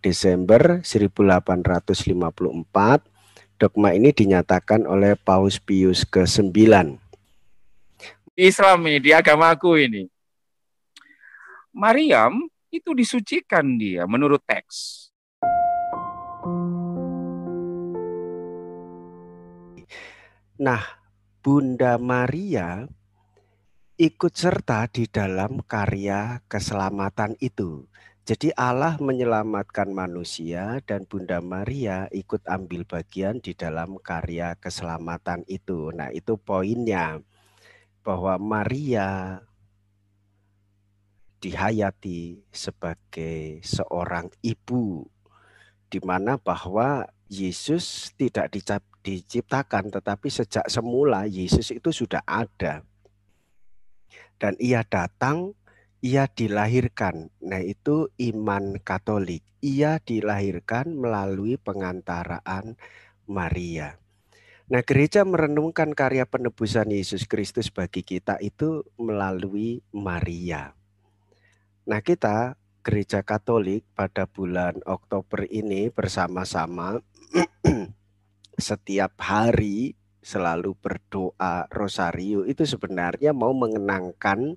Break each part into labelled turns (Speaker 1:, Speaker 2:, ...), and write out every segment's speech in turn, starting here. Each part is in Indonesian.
Speaker 1: Desember 1854 dogma ini dinyatakan oleh Paus Pius ke-9.
Speaker 2: Islam ini, di agamaku ini. Maryam itu disucikan dia menurut teks.
Speaker 1: Nah, Bunda Maria ikut serta di dalam karya keselamatan itu jadi Allah menyelamatkan manusia dan Bunda Maria ikut ambil bagian di dalam karya keselamatan itu. Nah, itu poinnya bahwa Maria dihayati sebagai seorang ibu di mana bahwa Yesus tidak diciptakan tetapi sejak semula Yesus itu sudah ada. Dan ia datang ia dilahirkan. Nah, itu iman Katolik. Ia dilahirkan melalui pengantaraan Maria. Nah, gereja merenungkan karya penebusan Yesus Kristus bagi kita itu melalui Maria. Nah, kita gereja Katolik pada bulan Oktober ini bersama-sama setiap hari selalu berdoa rosario itu sebenarnya mau mengenangkan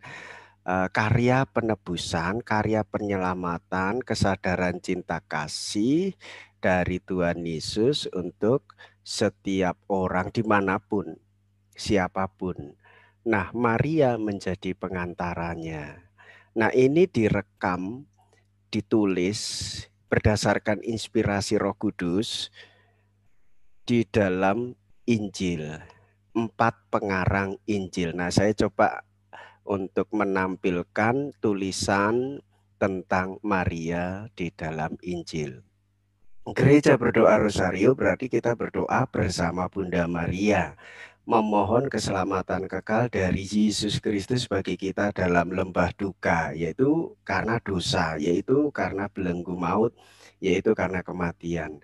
Speaker 1: Eh, karya penebusan, karya penyelamatan, kesadaran cinta kasih dari Tuhan Yesus untuk setiap orang dimanapun, siapapun. Nah, Maria menjadi pengantaranya. Nah, ini direkam, ditulis berdasarkan inspirasi Roh Kudus di dalam Injil. Empat pengarang Injil. Nah, saya coba untuk menampilkan tulisan tentang Maria di dalam Injil.
Speaker 2: Gereja berdoa Rosario berarti kita
Speaker 1: berdoa bersama Bunda Maria memohon keselamatan kekal dari Yesus Kristus bagi kita dalam lembah duka yaitu karena dosa, yaitu karena belenggu maut, yaitu karena kematian.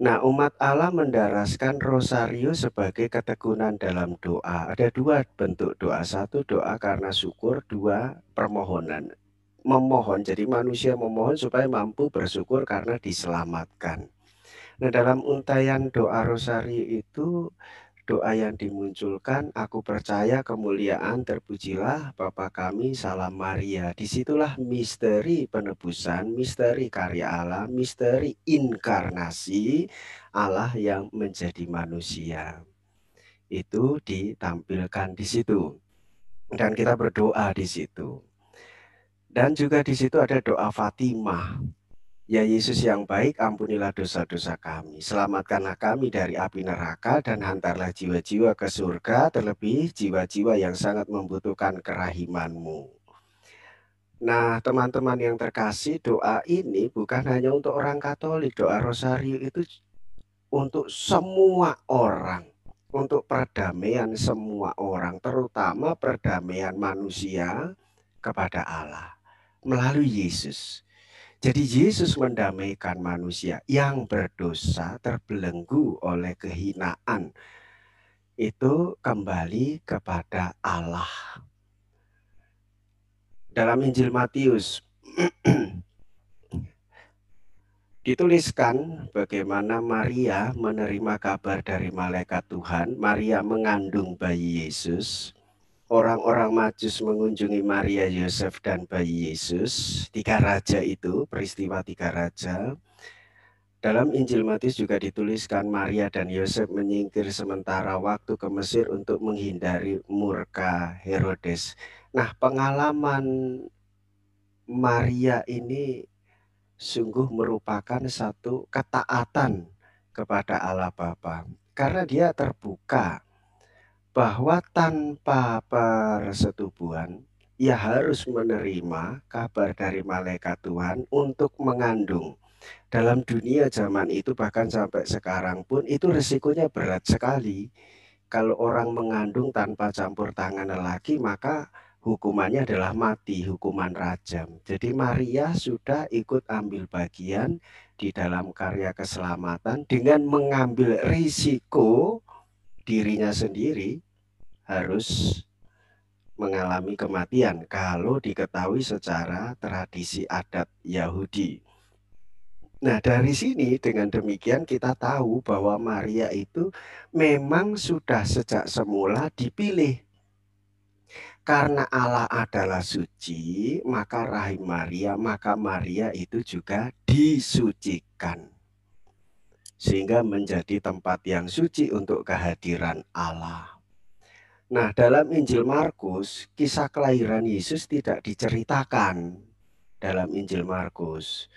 Speaker 1: Nah, umat Allah mendaraskan rosario sebagai ketekunan dalam doa. Ada dua bentuk doa. Satu doa karena syukur, dua permohonan. Memohon, jadi manusia memohon supaya mampu bersyukur karena diselamatkan. Nah, dalam untayan doa rosario itu doa yang dimunculkan, aku percaya kemuliaan terpujilah Bapa kami Salam Maria. Disitulah misteri penebusan, misteri karya Allah, misteri inkarnasi Allah yang menjadi manusia. Itu ditampilkan di situ. Dan kita berdoa di situ. Dan juga di situ ada doa Fatimah Ya Yesus yang baik, ampunilah dosa-dosa kami. Selamatkanlah kami dari api neraka dan hantarlah jiwa-jiwa ke surga, terlebih jiwa-jiwa yang sangat membutuhkan kerahimanmu. Nah, teman-teman yang terkasih, doa ini bukan hanya untuk orang Katolik. Doa Rosario itu untuk semua orang, untuk perdamaian semua orang, terutama perdamaian manusia kepada Allah melalui Yesus. Jadi Yesus mendamaikan manusia yang berdosa terbelenggu oleh kehinaan itu kembali kepada Allah. Dalam Injil Matius dituliskan bagaimana Maria menerima kabar dari malaikat Tuhan, Maria mengandung bayi Yesus, orang-orang Majus mengunjungi Maria, Yosef, dan bayi Yesus, tiga raja itu, peristiwa tiga raja. Dalam Injil Matius juga dituliskan Maria dan Yosef menyingkir sementara waktu ke Mesir untuk menghindari murka Herodes. Nah, pengalaman Maria ini sungguh merupakan satu ketaatan kepada Allah Bapa karena dia terbuka bahwa tanpa persetubuhan ia harus menerima kabar dari malaikat Tuhan untuk mengandung. Dalam dunia zaman itu bahkan sampai sekarang pun itu resikonya berat sekali. Kalau orang mengandung tanpa campur tangan lelaki maka hukumannya adalah mati, hukuman rajam. Jadi Maria sudah ikut ambil bagian di dalam karya keselamatan dengan mengambil risiko dirinya sendiri harus mengalami kematian kalau diketahui secara tradisi adat Yahudi. Nah, dari sini dengan demikian kita tahu bahwa Maria itu memang sudah sejak semula dipilih. Karena Allah adalah suci, maka rahim Maria, maka Maria itu juga disucikan sehingga menjadi tempat yang suci untuk kehadiran Allah. Nah, dalam Injil Markus, kisah kelahiran Yesus tidak diceritakan dalam Injil Markus.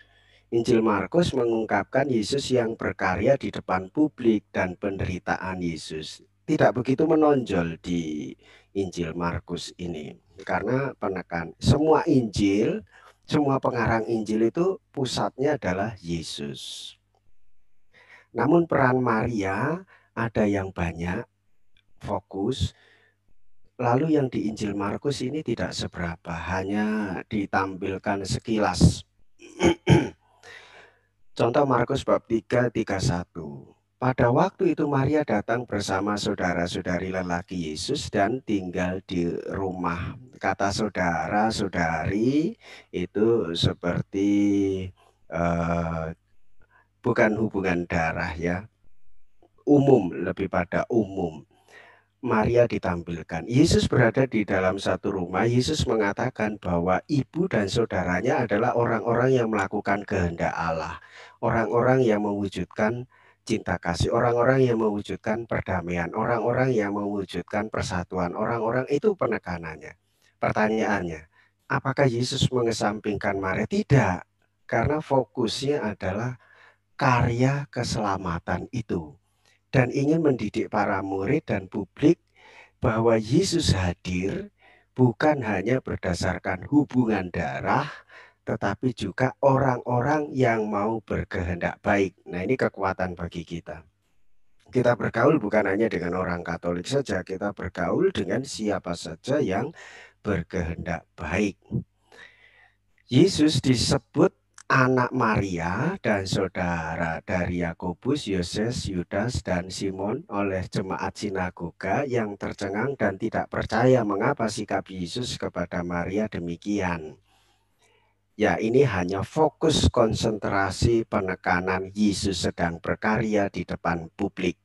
Speaker 1: Injil Markus mengungkapkan Yesus yang berkarya di depan publik dan penderitaan Yesus tidak begitu menonjol di Injil Markus ini karena penekan semua Injil, semua pengarang Injil itu pusatnya adalah Yesus. Namun peran Maria ada yang banyak, fokus. Lalu yang di Injil Markus ini tidak seberapa, hanya ditampilkan sekilas. Contoh Markus bab 3, 31. Pada waktu itu Maria datang bersama saudara-saudari lelaki Yesus dan tinggal di rumah. Kata saudara-saudari itu seperti uh, bukan hubungan darah ya. Umum, lebih pada umum. Maria ditampilkan. Yesus berada di dalam satu rumah. Yesus mengatakan bahwa ibu dan saudaranya adalah orang-orang yang melakukan kehendak Allah, orang-orang yang mewujudkan cinta kasih, orang-orang yang mewujudkan perdamaian, orang-orang yang mewujudkan persatuan, orang-orang itu penekanannya. Pertanyaannya, apakah Yesus mengesampingkan Maria? Tidak, karena fokusnya adalah karya keselamatan itu dan ingin mendidik para murid dan publik bahwa Yesus hadir bukan hanya berdasarkan hubungan darah tetapi juga orang-orang yang mau berkehendak baik. Nah, ini kekuatan bagi kita. Kita bergaul bukan hanya dengan orang Katolik saja, kita bergaul dengan siapa saja yang berkehendak baik. Yesus disebut anak Maria dan saudara dari Yakobus, Yoses, Yudas, dan Simon oleh jemaat sinagoga yang tercengang dan tidak percaya mengapa sikap Yesus kepada Maria demikian. Ya ini hanya fokus konsentrasi penekanan Yesus sedang berkarya di depan publik.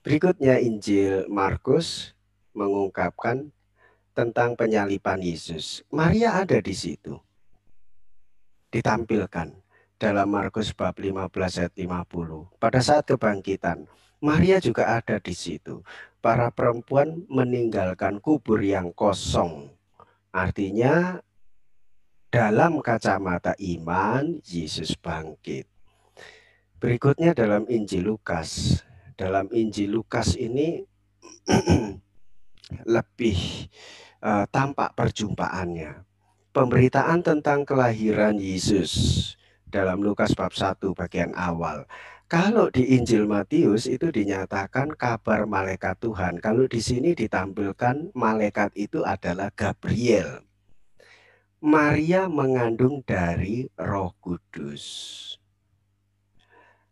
Speaker 1: Berikutnya Injil Markus mengungkapkan tentang penyaliban Yesus. Maria ada di situ ditampilkan dalam Markus bab 15 ayat 50. Pada saat kebangkitan, Maria juga ada di situ. Para perempuan meninggalkan kubur yang kosong. Artinya dalam kacamata iman Yesus bangkit. Berikutnya dalam Injil Lukas. Dalam Injil Lukas ini lebih uh, tampak perjumpaannya pemberitaan tentang kelahiran Yesus dalam Lukas bab 1 bagian awal. Kalau di Injil Matius itu dinyatakan kabar malaikat Tuhan. Kalau di sini ditampilkan malaikat itu adalah Gabriel. Maria mengandung dari Roh Kudus.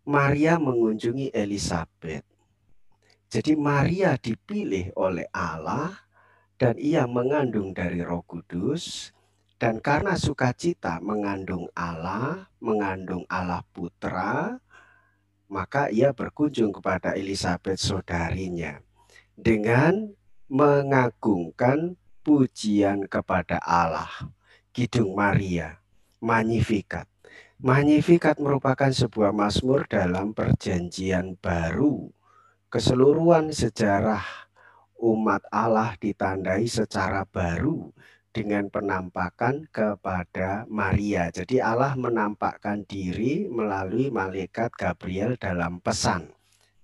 Speaker 1: Maria mengunjungi Elizabeth. Jadi Maria dipilih oleh Allah dan ia mengandung dari Roh Kudus dan karena sukacita mengandung Allah, mengandung Allah Putra, maka ia berkunjung kepada Elizabeth saudarinya dengan mengagungkan pujian kepada Allah. Kidung Maria, Magnificat. Magnificat merupakan sebuah mazmur dalam perjanjian baru. Keseluruhan sejarah umat Allah ditandai secara baru dengan penampakan kepada Maria. Jadi Allah menampakkan diri melalui malaikat Gabriel dalam pesan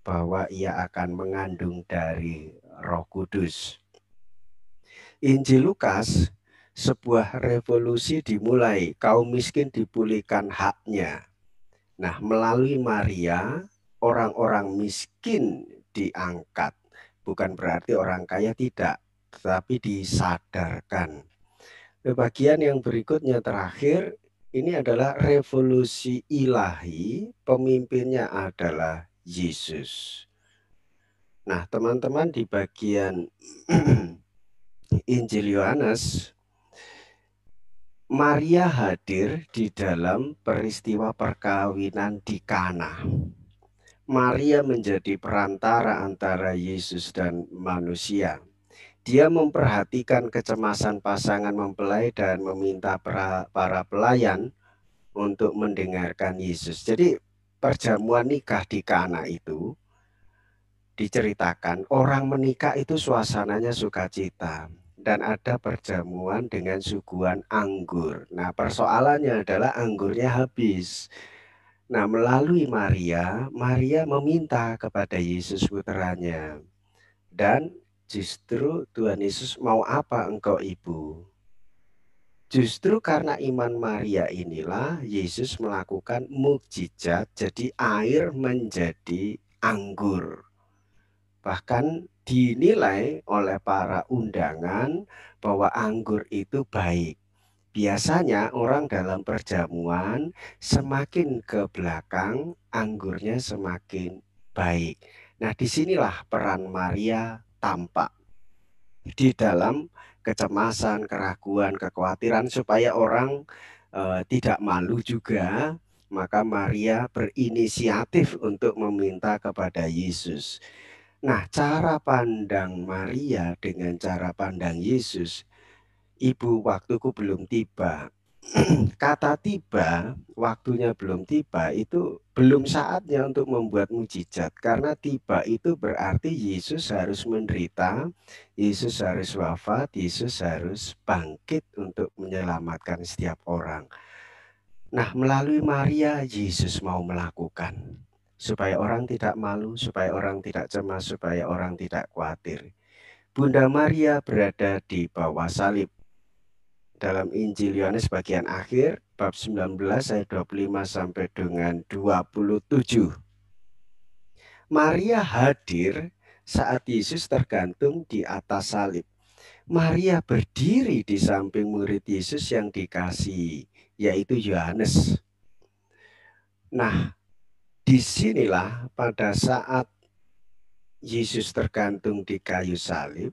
Speaker 1: bahwa ia akan mengandung dari Roh Kudus. Injil Lukas sebuah revolusi dimulai, kaum miskin dipulihkan haknya. Nah, melalui Maria orang-orang miskin diangkat. Bukan berarti orang kaya tidak, tetapi disadarkan Bagian yang berikutnya terakhir ini adalah revolusi ilahi, pemimpinnya adalah Yesus. Nah, teman-teman di bagian Injil Yohanes Maria hadir di dalam peristiwa perkawinan di Kana. Maria menjadi perantara antara Yesus dan manusia. Dia memperhatikan kecemasan pasangan mempelai dan meminta para, pelayan untuk mendengarkan Yesus. Jadi perjamuan nikah di Kana itu diceritakan orang menikah itu suasananya sukacita dan ada perjamuan dengan suguhan anggur. Nah, persoalannya adalah anggurnya habis. Nah, melalui Maria, Maria meminta kepada Yesus putranya. Dan Justru Tuhan Yesus mau apa engkau ibu? Justru karena iman Maria inilah Yesus melakukan mukjizat jadi air menjadi anggur. Bahkan dinilai oleh para undangan bahwa anggur itu baik. Biasanya orang dalam perjamuan semakin ke belakang anggurnya semakin baik. Nah disinilah peran Maria tampak di dalam kecemasan, keraguan, kekhawatiran supaya orang e, tidak malu juga, maka Maria berinisiatif untuk meminta kepada Yesus. Nah, cara pandang Maria dengan cara pandang Yesus, ibu waktuku belum tiba. kata tiba, waktunya belum tiba itu belum saatnya untuk membuat mujizat karena tiba itu berarti Yesus harus menderita, Yesus harus wafat, Yesus harus bangkit untuk menyelamatkan setiap orang. Nah, melalui Maria Yesus mau melakukan supaya orang tidak malu, supaya orang tidak cemas, supaya orang tidak khawatir. Bunda Maria berada di bawah salib dalam Injil Yohanes bagian akhir bab 19 ayat 25 sampai dengan 27. Maria hadir saat Yesus tergantung di atas salib. Maria berdiri di samping murid Yesus yang dikasih, yaitu Yohanes. Nah, disinilah pada saat Yesus tergantung di kayu salib,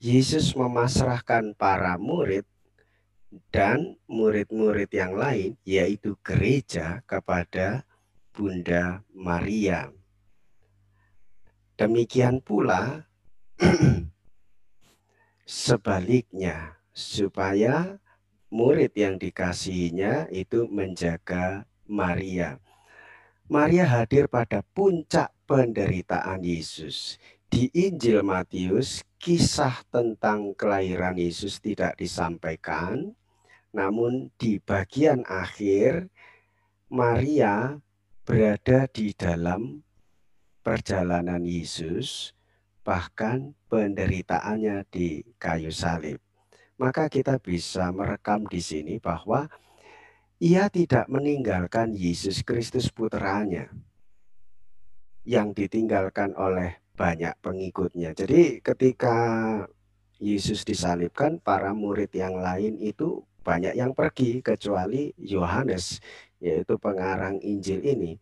Speaker 1: Yesus memasrahkan para murid dan murid-murid yang lain yaitu gereja kepada Bunda Maria. Demikian pula sebaliknya supaya murid yang dikasihinya itu menjaga Maria. Maria hadir pada puncak penderitaan Yesus. Di Injil Matius, kisah tentang kelahiran Yesus tidak disampaikan, namun di bagian akhir Maria berada di dalam perjalanan Yesus bahkan penderitaannya di kayu salib. Maka kita bisa merekam di sini bahwa ia tidak meninggalkan Yesus Kristus putranya yang ditinggalkan oleh banyak pengikutnya. Jadi ketika Yesus disalibkan, para murid yang lain itu banyak yang pergi kecuali Yohanes yaitu pengarang Injil ini.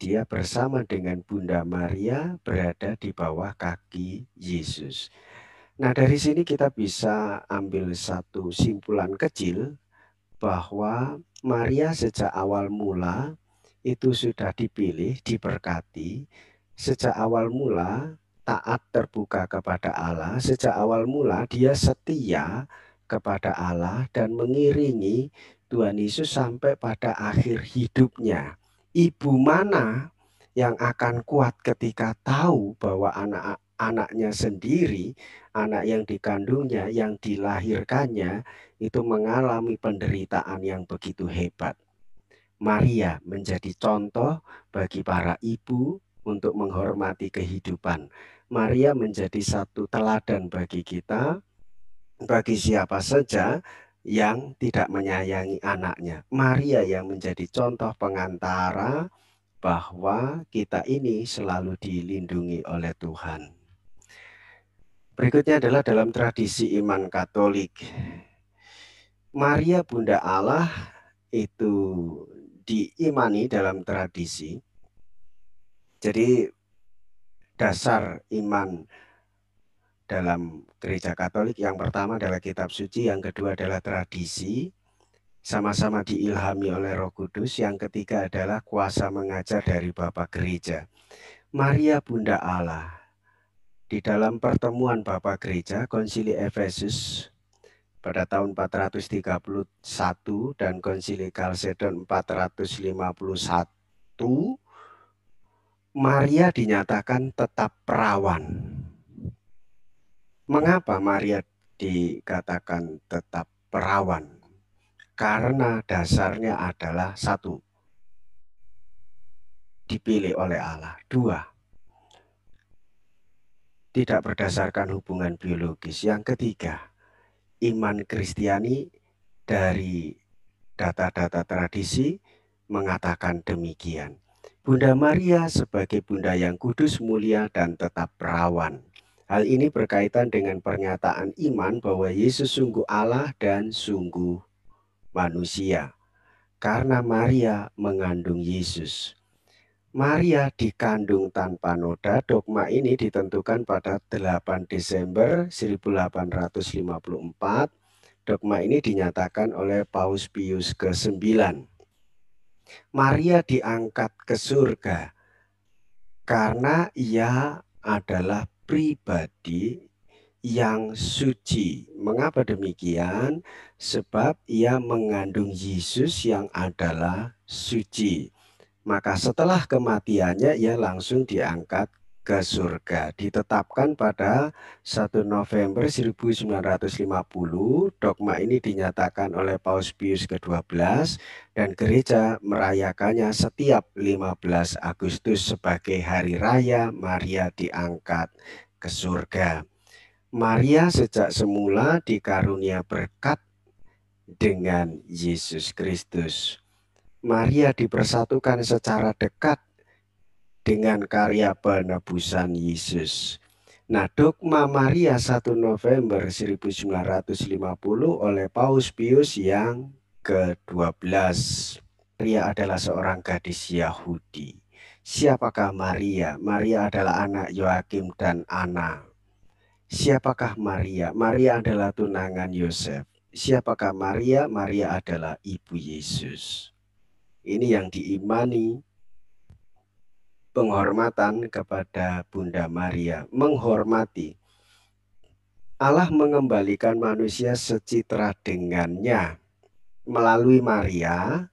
Speaker 1: Dia bersama dengan Bunda Maria berada di bawah kaki Yesus. Nah, dari sini kita bisa ambil satu simpulan kecil bahwa Maria sejak awal mula itu sudah dipilih, diberkati. Sejak awal mula taat terbuka kepada Allah, sejak awal mula dia setia kepada Allah dan mengiringi Tuhan Yesus sampai pada akhir hidupnya. Ibu mana yang akan kuat ketika tahu bahwa anak anaknya sendiri, anak yang dikandungnya, yang dilahirkannya itu mengalami penderitaan yang begitu hebat. Maria menjadi contoh bagi para ibu untuk menghormati kehidupan. Maria menjadi satu teladan bagi kita bagi siapa saja yang tidak menyayangi anaknya. Maria yang menjadi contoh pengantara bahwa kita ini selalu dilindungi oleh Tuhan. Berikutnya adalah dalam tradisi iman Katolik. Maria Bunda Allah itu diimani dalam tradisi. Jadi dasar iman dalam gereja Katolik. Yang pertama adalah kitab suci, yang kedua adalah tradisi, sama-sama diilhami oleh Roh Kudus, yang ketiga adalah kuasa mengajar dari Bapak Gereja. Maria Bunda Allah. Di dalam pertemuan Bapak Gereja Konsili Efesus pada tahun 431 dan Konsili Kalsedon 451 Maria dinyatakan tetap perawan Mengapa Maria dikatakan tetap perawan? Karena dasarnya adalah satu, dipilih oleh Allah. Dua, tidak berdasarkan hubungan biologis. Yang ketiga, iman Kristiani dari data-data tradisi mengatakan demikian. Bunda Maria sebagai bunda yang kudus mulia dan tetap perawan. Hal ini berkaitan dengan pernyataan iman bahwa Yesus sungguh Allah dan sungguh manusia. Karena Maria mengandung Yesus. Maria dikandung tanpa noda. Dogma ini ditentukan pada 8 Desember 1854 Dogma ini dinyatakan oleh Paus Pius ke-9. Maria diangkat ke surga karena ia adalah pribadi yang suci. Mengapa demikian? Sebab ia mengandung Yesus yang adalah suci. Maka setelah kematiannya ia langsung diangkat ke surga. Ditetapkan pada 1 November 1950, dogma ini dinyatakan oleh Paus Pius ke-12 dan gereja merayakannya setiap 15 Agustus sebagai hari raya Maria diangkat ke surga. Maria sejak semula dikarunia berkat dengan Yesus Kristus. Maria dipersatukan secara dekat dengan karya penebusan Yesus. Nah, dogma Maria 1 November 1950 oleh Paus Pius yang ke-12. Maria adalah seorang gadis Yahudi. Siapakah Maria? Maria adalah anak Yoakim dan Anna. Siapakah Maria? Maria adalah tunangan Yosef. Siapakah Maria? Maria adalah ibu Yesus. Ini yang diimani penghormatan kepada Bunda Maria, menghormati. Allah mengembalikan manusia secitra dengannya. Melalui Maria,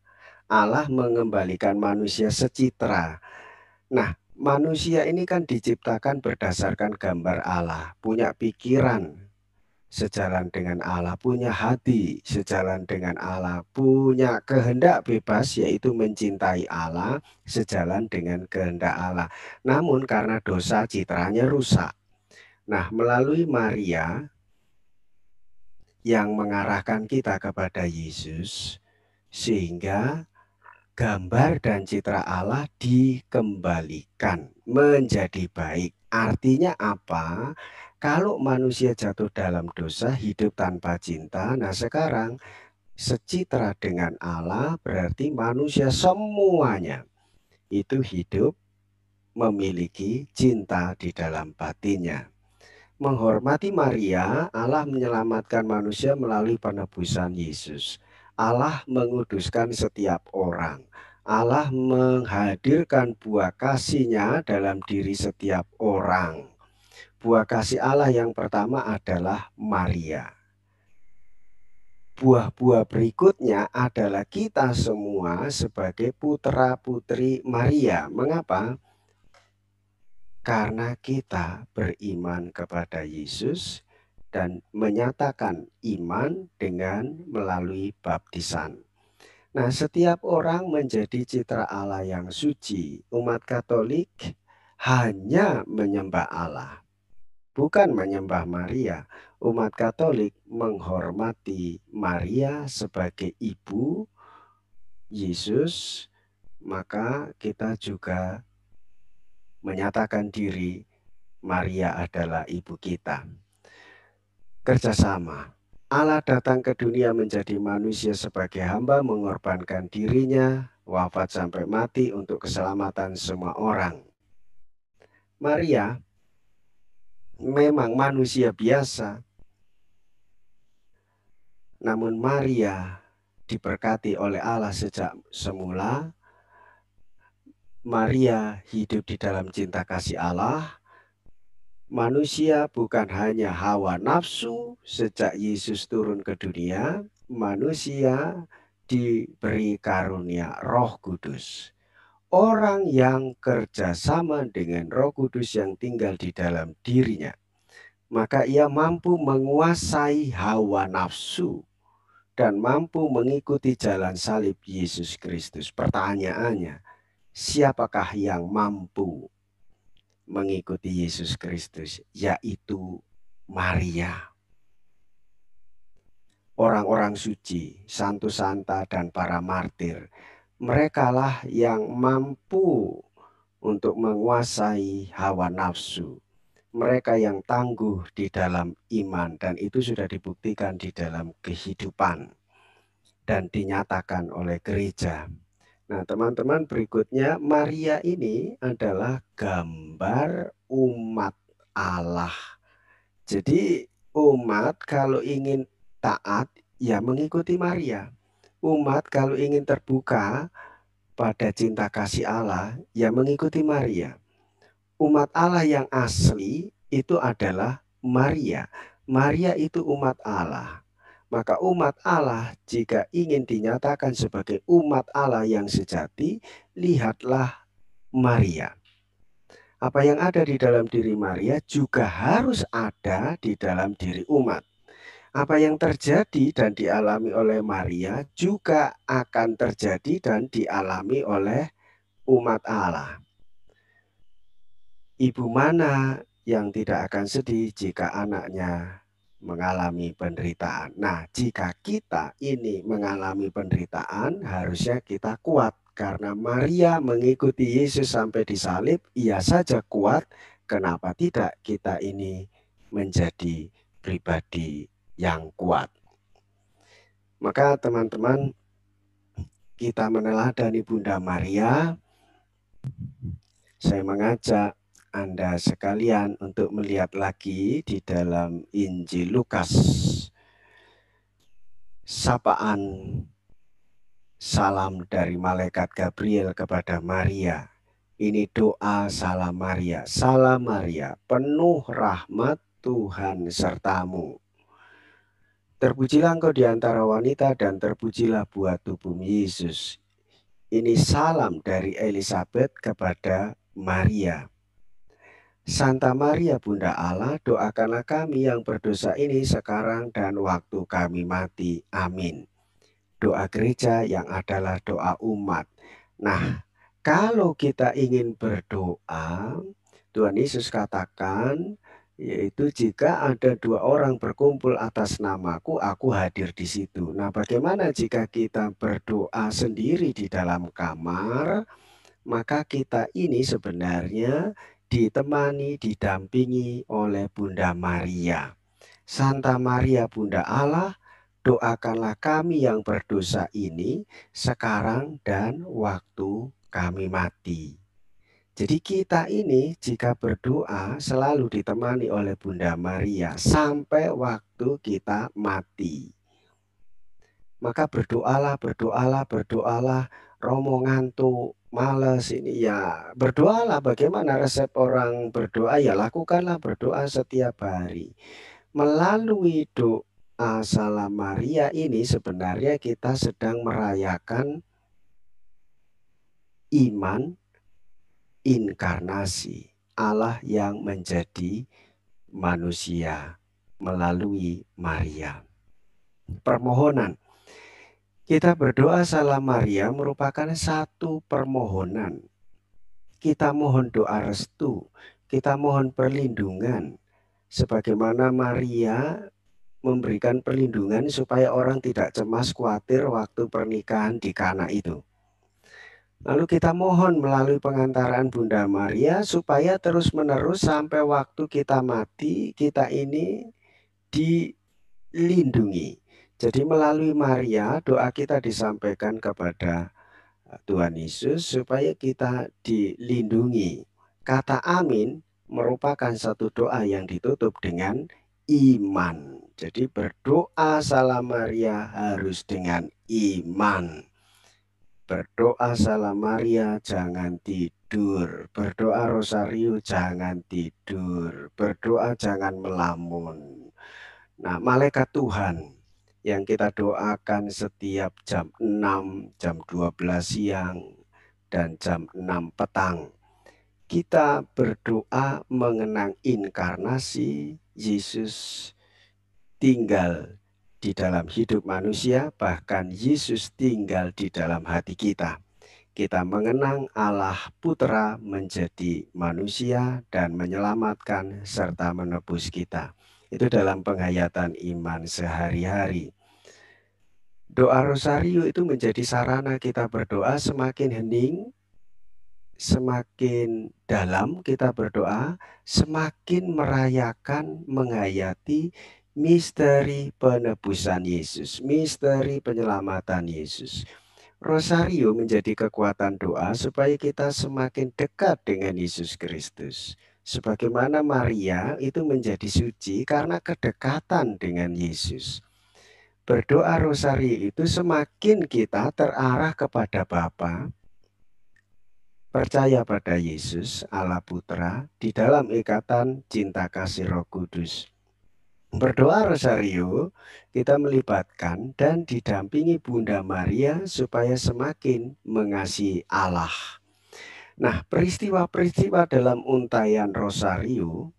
Speaker 1: Allah mengembalikan manusia secitra. Nah, manusia ini kan diciptakan berdasarkan gambar Allah, punya pikiran, sejalan dengan Allah punya hati, sejalan dengan Allah punya kehendak bebas yaitu mencintai Allah sejalan dengan kehendak Allah. Namun karena dosa citranya rusak. Nah, melalui Maria yang mengarahkan kita kepada Yesus sehingga gambar dan citra Allah dikembalikan menjadi baik. Artinya apa? Kalau manusia jatuh dalam dosa, hidup tanpa cinta, nah sekarang secitra dengan Allah berarti manusia semuanya itu hidup memiliki cinta di dalam batinnya. Menghormati Maria, Allah menyelamatkan manusia melalui penebusan Yesus. Allah menguduskan setiap orang. Allah menghadirkan buah kasihnya dalam diri setiap orang buah kasih Allah yang pertama adalah Maria. Buah-buah berikutnya adalah kita semua sebagai putra-putri Maria. Mengapa? Karena kita beriman kepada Yesus dan menyatakan iman dengan melalui baptisan. Nah, setiap orang menjadi citra Allah yang suci. Umat Katolik hanya menyembah Allah bukan menyembah Maria. Umat Katolik menghormati Maria sebagai ibu Yesus, maka kita juga menyatakan diri Maria adalah ibu kita. Kerjasama, Allah datang ke dunia menjadi manusia sebagai hamba mengorbankan dirinya, wafat sampai mati untuk keselamatan semua orang. Maria memang manusia biasa. Namun Maria diberkati oleh Allah sejak semula. Maria hidup di dalam cinta kasih Allah. Manusia bukan hanya hawa nafsu sejak Yesus turun ke dunia, manusia diberi karunia Roh Kudus orang yang kerjasama dengan roh kudus yang tinggal di dalam dirinya, maka ia mampu menguasai hawa nafsu dan mampu mengikuti jalan salib Yesus Kristus. Pertanyaannya, siapakah yang mampu mengikuti Yesus Kristus? Yaitu Maria. Orang-orang suci, santu santa dan para martir merekalah yang mampu untuk menguasai hawa nafsu. Mereka yang tangguh di dalam iman dan itu sudah dibuktikan di dalam kehidupan dan dinyatakan oleh gereja. Nah, teman-teman, berikutnya Maria ini adalah gambar umat Allah. Jadi umat kalau ingin taat ya mengikuti Maria umat kalau ingin terbuka pada cinta kasih Allah, ya mengikuti Maria. Umat Allah yang asli itu adalah Maria. Maria itu umat Allah. Maka umat Allah jika ingin dinyatakan sebagai umat Allah yang sejati, lihatlah Maria. Apa yang ada di dalam diri Maria juga harus ada di dalam diri umat apa yang terjadi dan dialami oleh Maria juga akan terjadi dan dialami oleh umat Allah. Ibu mana yang tidak akan sedih jika anaknya mengalami penderitaan? Nah, jika kita ini mengalami penderitaan, harusnya kita kuat karena Maria mengikuti Yesus sampai disalib, ia saja kuat. Kenapa tidak kita ini menjadi pribadi yang kuat. Maka teman-teman kita meneladani Bunda Maria. Saya mengajak Anda sekalian untuk melihat lagi di dalam Injil Lukas. Sapaan salam dari malaikat Gabriel kepada Maria. Ini doa salam Maria. Salam Maria, penuh rahmat Tuhan sertamu. Terpujilah engkau di antara wanita dan terpujilah buah tubuh Yesus. Ini salam dari Elizabeth kepada Maria. Santa Maria Bunda Allah, doakanlah kami yang berdosa ini sekarang dan waktu kami mati. Amin. Doa gereja yang adalah doa umat. Nah, kalau kita ingin berdoa, Tuhan Yesus katakan, yaitu jika ada dua orang berkumpul atas namaku, aku hadir di situ. Nah, bagaimana jika kita berdoa sendiri di dalam kamar, maka kita ini sebenarnya ditemani, didampingi oleh Bunda Maria. Santa Maria Bunda Allah, doakanlah kami yang berdosa ini sekarang dan waktu kami mati. Jadi kita ini jika berdoa selalu ditemani oleh Bunda Maria sampai waktu kita mati. Maka berdoalah, berdoalah, berdoalah. Romo ngantuk, males ini ya berdoalah. Bagaimana resep orang berdoa? Ya lakukanlah berdoa setiap hari. Melalui doa Salam Maria ini sebenarnya kita sedang merayakan iman inkarnasi Allah yang menjadi manusia melalui Maria. Permohonan. Kita berdoa salam Maria merupakan satu permohonan. Kita mohon doa restu, kita mohon perlindungan. Sebagaimana Maria memberikan perlindungan supaya orang tidak cemas khawatir waktu pernikahan di Kana itu. Lalu kita mohon melalui pengantaran Bunda Maria supaya terus-menerus sampai waktu kita mati, kita ini dilindungi. Jadi melalui Maria doa kita disampaikan kepada eh, Tuhan Yesus supaya kita dilindungi. Kata amin merupakan satu doa yang ditutup dengan iman. Jadi berdoa salam Maria harus dengan iman. Berdoa Salam Maria jangan tidur, berdoa Rosario jangan tidur, berdoa jangan melamun. Nah, malaikat Tuhan yang kita doakan setiap jam 6, jam 12 siang dan jam 6 petang. Kita berdoa mengenang inkarnasi Yesus tinggal di dalam hidup manusia, bahkan Yesus tinggal di dalam hati kita. Kita mengenang Allah Putra menjadi manusia dan menyelamatkan serta menebus kita. Itu dalam penghayatan iman sehari-hari. Doa rosario itu menjadi sarana kita berdoa semakin hening, semakin dalam kita berdoa, semakin merayakan, menghayati misteri penebusan Yesus, misteri penyelamatan Yesus. Rosario menjadi kekuatan doa supaya kita semakin dekat dengan Yesus Kristus. Sebagaimana Maria itu menjadi suci karena kedekatan dengan Yesus. Berdoa Rosario itu semakin kita terarah kepada Bapa, percaya pada Yesus, Allah Putra, di dalam ikatan cinta kasih Roh Kudus Berdoa Rosario, kita melibatkan dan didampingi Bunda Maria supaya semakin mengasihi Allah. Nah, peristiwa-peristiwa dalam untayan Rosario,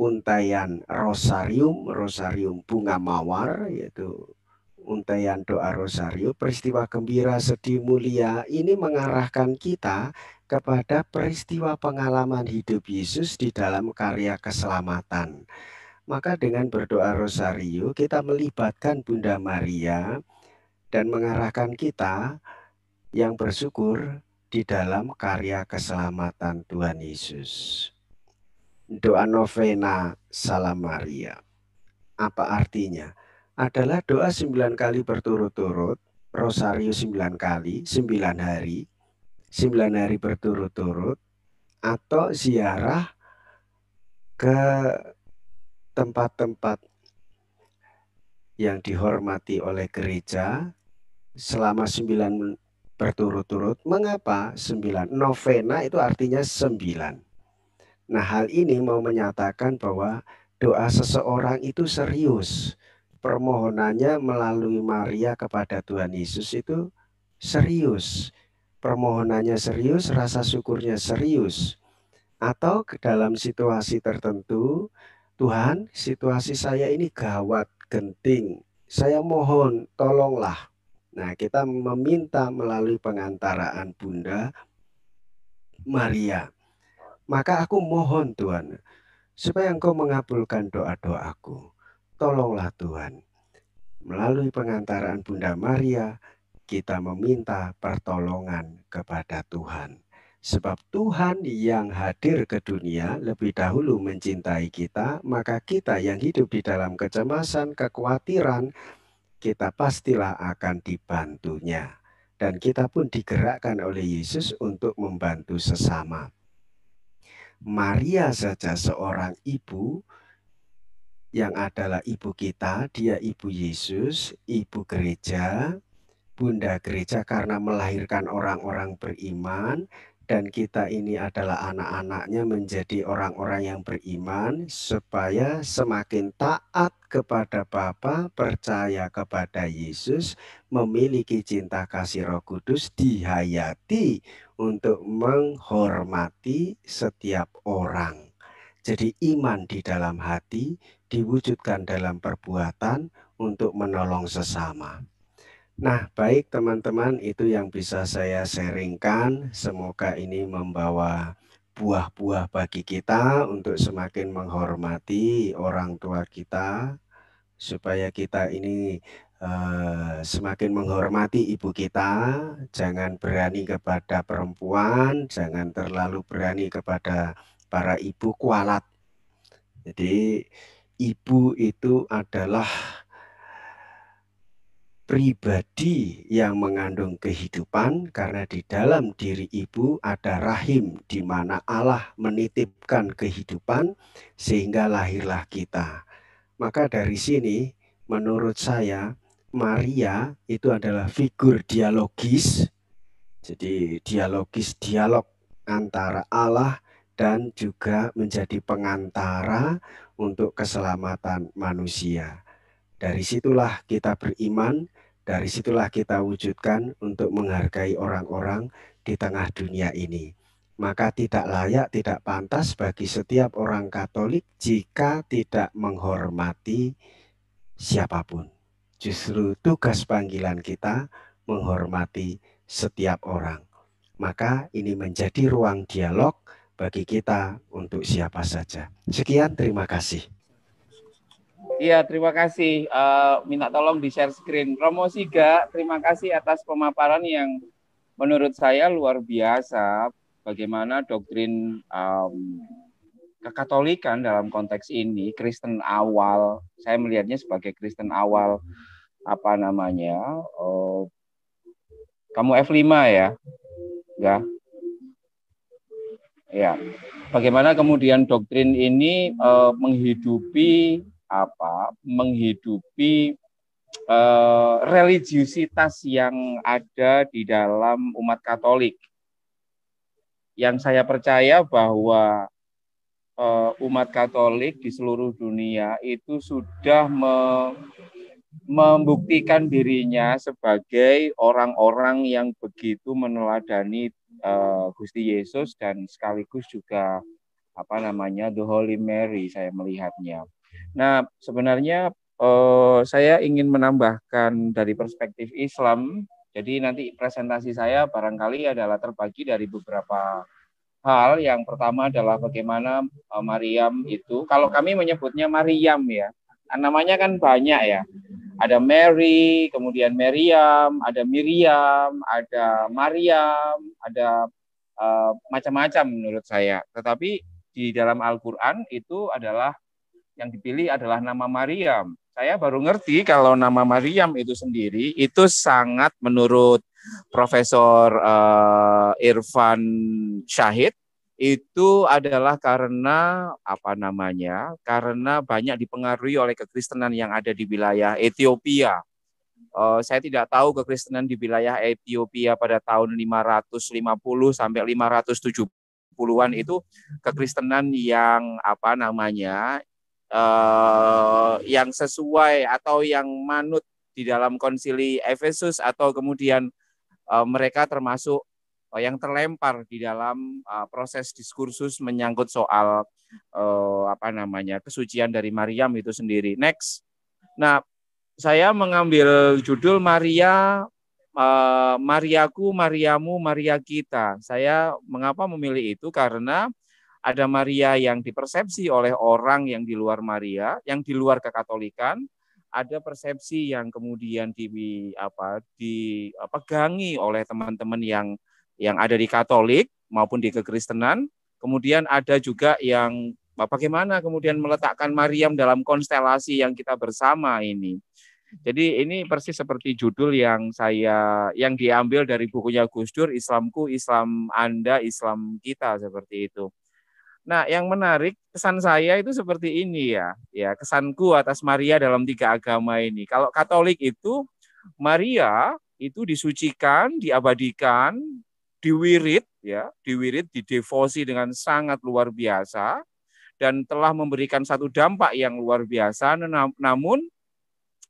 Speaker 1: untayan Rosarium, Rosarium bunga mawar, yaitu untayan doa Rosario, peristiwa gembira, sedih, mulia, ini mengarahkan kita kepada peristiwa pengalaman hidup Yesus di dalam karya keselamatan. Maka dengan berdoa rosario kita melibatkan Bunda Maria dan mengarahkan kita yang bersyukur di dalam karya keselamatan Tuhan Yesus. Doa novena Salam Maria. Apa artinya? Adalah doa sembilan kali berturut-turut, rosario sembilan kali, sembilan hari, sembilan hari berturut-turut, atau ziarah ke tempat-tempat yang dihormati oleh gereja selama sembilan berturut-turut. Mengapa sembilan? Novena itu artinya sembilan. Nah hal ini mau menyatakan bahwa doa seseorang itu serius. Permohonannya melalui Maria kepada Tuhan Yesus itu serius. Permohonannya serius, rasa syukurnya serius. Atau ke dalam situasi tertentu Tuhan, situasi saya ini gawat, genting. Saya mohon, tolonglah. Nah, kita meminta melalui pengantaraan Bunda Maria. Maka aku mohon Tuhan, supaya Engkau mengabulkan doa-doaku. Tolonglah Tuhan. Melalui pengantaraan Bunda Maria, kita meminta pertolongan kepada Tuhan. Sebab Tuhan yang hadir ke dunia lebih dahulu mencintai kita, maka kita yang hidup di dalam kecemasan, kekhawatiran, kita pastilah akan dibantunya. Dan kita pun digerakkan oleh Yesus untuk membantu sesama. Maria saja seorang ibu yang adalah ibu kita, dia ibu Yesus, ibu gereja, bunda gereja karena melahirkan orang-orang beriman, dan kita ini adalah anak-anaknya menjadi orang-orang yang beriman supaya semakin taat kepada Bapa, percaya kepada Yesus, memiliki cinta kasih Roh Kudus dihayati untuk menghormati setiap orang. Jadi iman di dalam hati diwujudkan dalam perbuatan untuk menolong sesama. Nah, baik teman-teman, itu yang bisa saya sharingkan. Semoga ini membawa buah-buah bagi kita untuk semakin menghormati orang tua kita, supaya kita ini Uh, semakin menghormati ibu kita, jangan berani kepada perempuan, jangan terlalu berani kepada para ibu kualat. Jadi ibu itu adalah pribadi yang mengandung kehidupan karena di dalam diri ibu ada rahim di mana Allah menitipkan kehidupan sehingga lahirlah kita. Maka dari sini menurut saya Maria itu adalah figur dialogis. Jadi dialogis dialog antara Allah dan juga menjadi pengantara untuk keselamatan manusia. Dari situlah kita beriman dari situlah kita wujudkan untuk menghargai orang-orang di tengah dunia ini. Maka tidak layak, tidak pantas bagi setiap orang Katolik jika tidak menghormati siapapun. Justru tugas panggilan kita menghormati setiap orang. Maka ini menjadi ruang dialog bagi kita untuk siapa saja. Sekian, terima kasih.
Speaker 2: Iya, terima kasih. Uh, minta tolong di share screen. Romo Siga, terima kasih atas pemaparan yang menurut saya luar biasa. Bagaimana doktrin um, kekatolikan dalam konteks ini, Kristen awal, saya melihatnya sebagai Kristen awal, apa namanya, uh, kamu F5 ya? Ya. Ya. Bagaimana kemudian doktrin ini uh, menghidupi apa menghidupi uh, religiusitas yang ada di dalam umat Katolik. Yang saya percaya bahwa uh, umat Katolik di seluruh dunia itu sudah me membuktikan dirinya sebagai orang-orang yang begitu meneladani uh, Gusti Yesus dan sekaligus juga apa namanya the Holy Mary saya melihatnya. Nah, sebenarnya eh, saya ingin menambahkan dari perspektif Islam. Jadi nanti presentasi saya barangkali adalah terbagi dari beberapa hal. Yang pertama adalah bagaimana eh, Maryam itu, kalau kami menyebutnya Maryam ya, namanya kan banyak ya. Ada Mary, kemudian Maryam ada Miriam, ada Maryam ada uh, macam-macam menurut saya. Tetapi di dalam Al-Quran itu adalah yang dipilih adalah nama Mariam. Saya baru ngerti kalau nama Mariam itu sendiri itu sangat menurut Profesor uh, Irfan Syahid itu adalah karena apa namanya? Karena banyak dipengaruhi oleh kekristenan yang ada di wilayah Ethiopia. Uh, saya tidak tahu kekristenan di wilayah Ethiopia pada tahun 550 sampai 570-an itu kekristenan yang apa namanya? uh, yang sesuai atau yang manut di dalam konsili Efesus atau kemudian uh, mereka termasuk uh, yang terlempar di dalam uh, proses diskursus menyangkut soal uh, apa namanya kesucian dari Maryam itu sendiri. Next, nah saya mengambil judul Maria Mariaku, Mariamu, Maria kita. Saya mengapa memilih itu karena ada Maria yang dipersepsi oleh orang yang di luar Maria, yang di luar kekatolikan, ada persepsi yang kemudian di apa dipegangi oleh teman-teman yang yang ada di Katolik maupun di kekristenan. Kemudian ada juga yang bagaimana kemudian meletakkan Mariam dalam konstelasi yang kita bersama ini. Jadi ini persis seperti judul yang saya yang diambil dari bukunya Gus Dur Islamku Islam Anda Islam kita seperti itu. Nah, yang menarik kesan saya itu seperti ini ya. Ya, kesanku atas Maria dalam tiga agama ini. Kalau Katolik itu Maria itu disucikan, diabadikan, diwirid ya, diwirid, didevosi dengan sangat luar biasa dan telah memberikan satu dampak yang luar biasa. Namun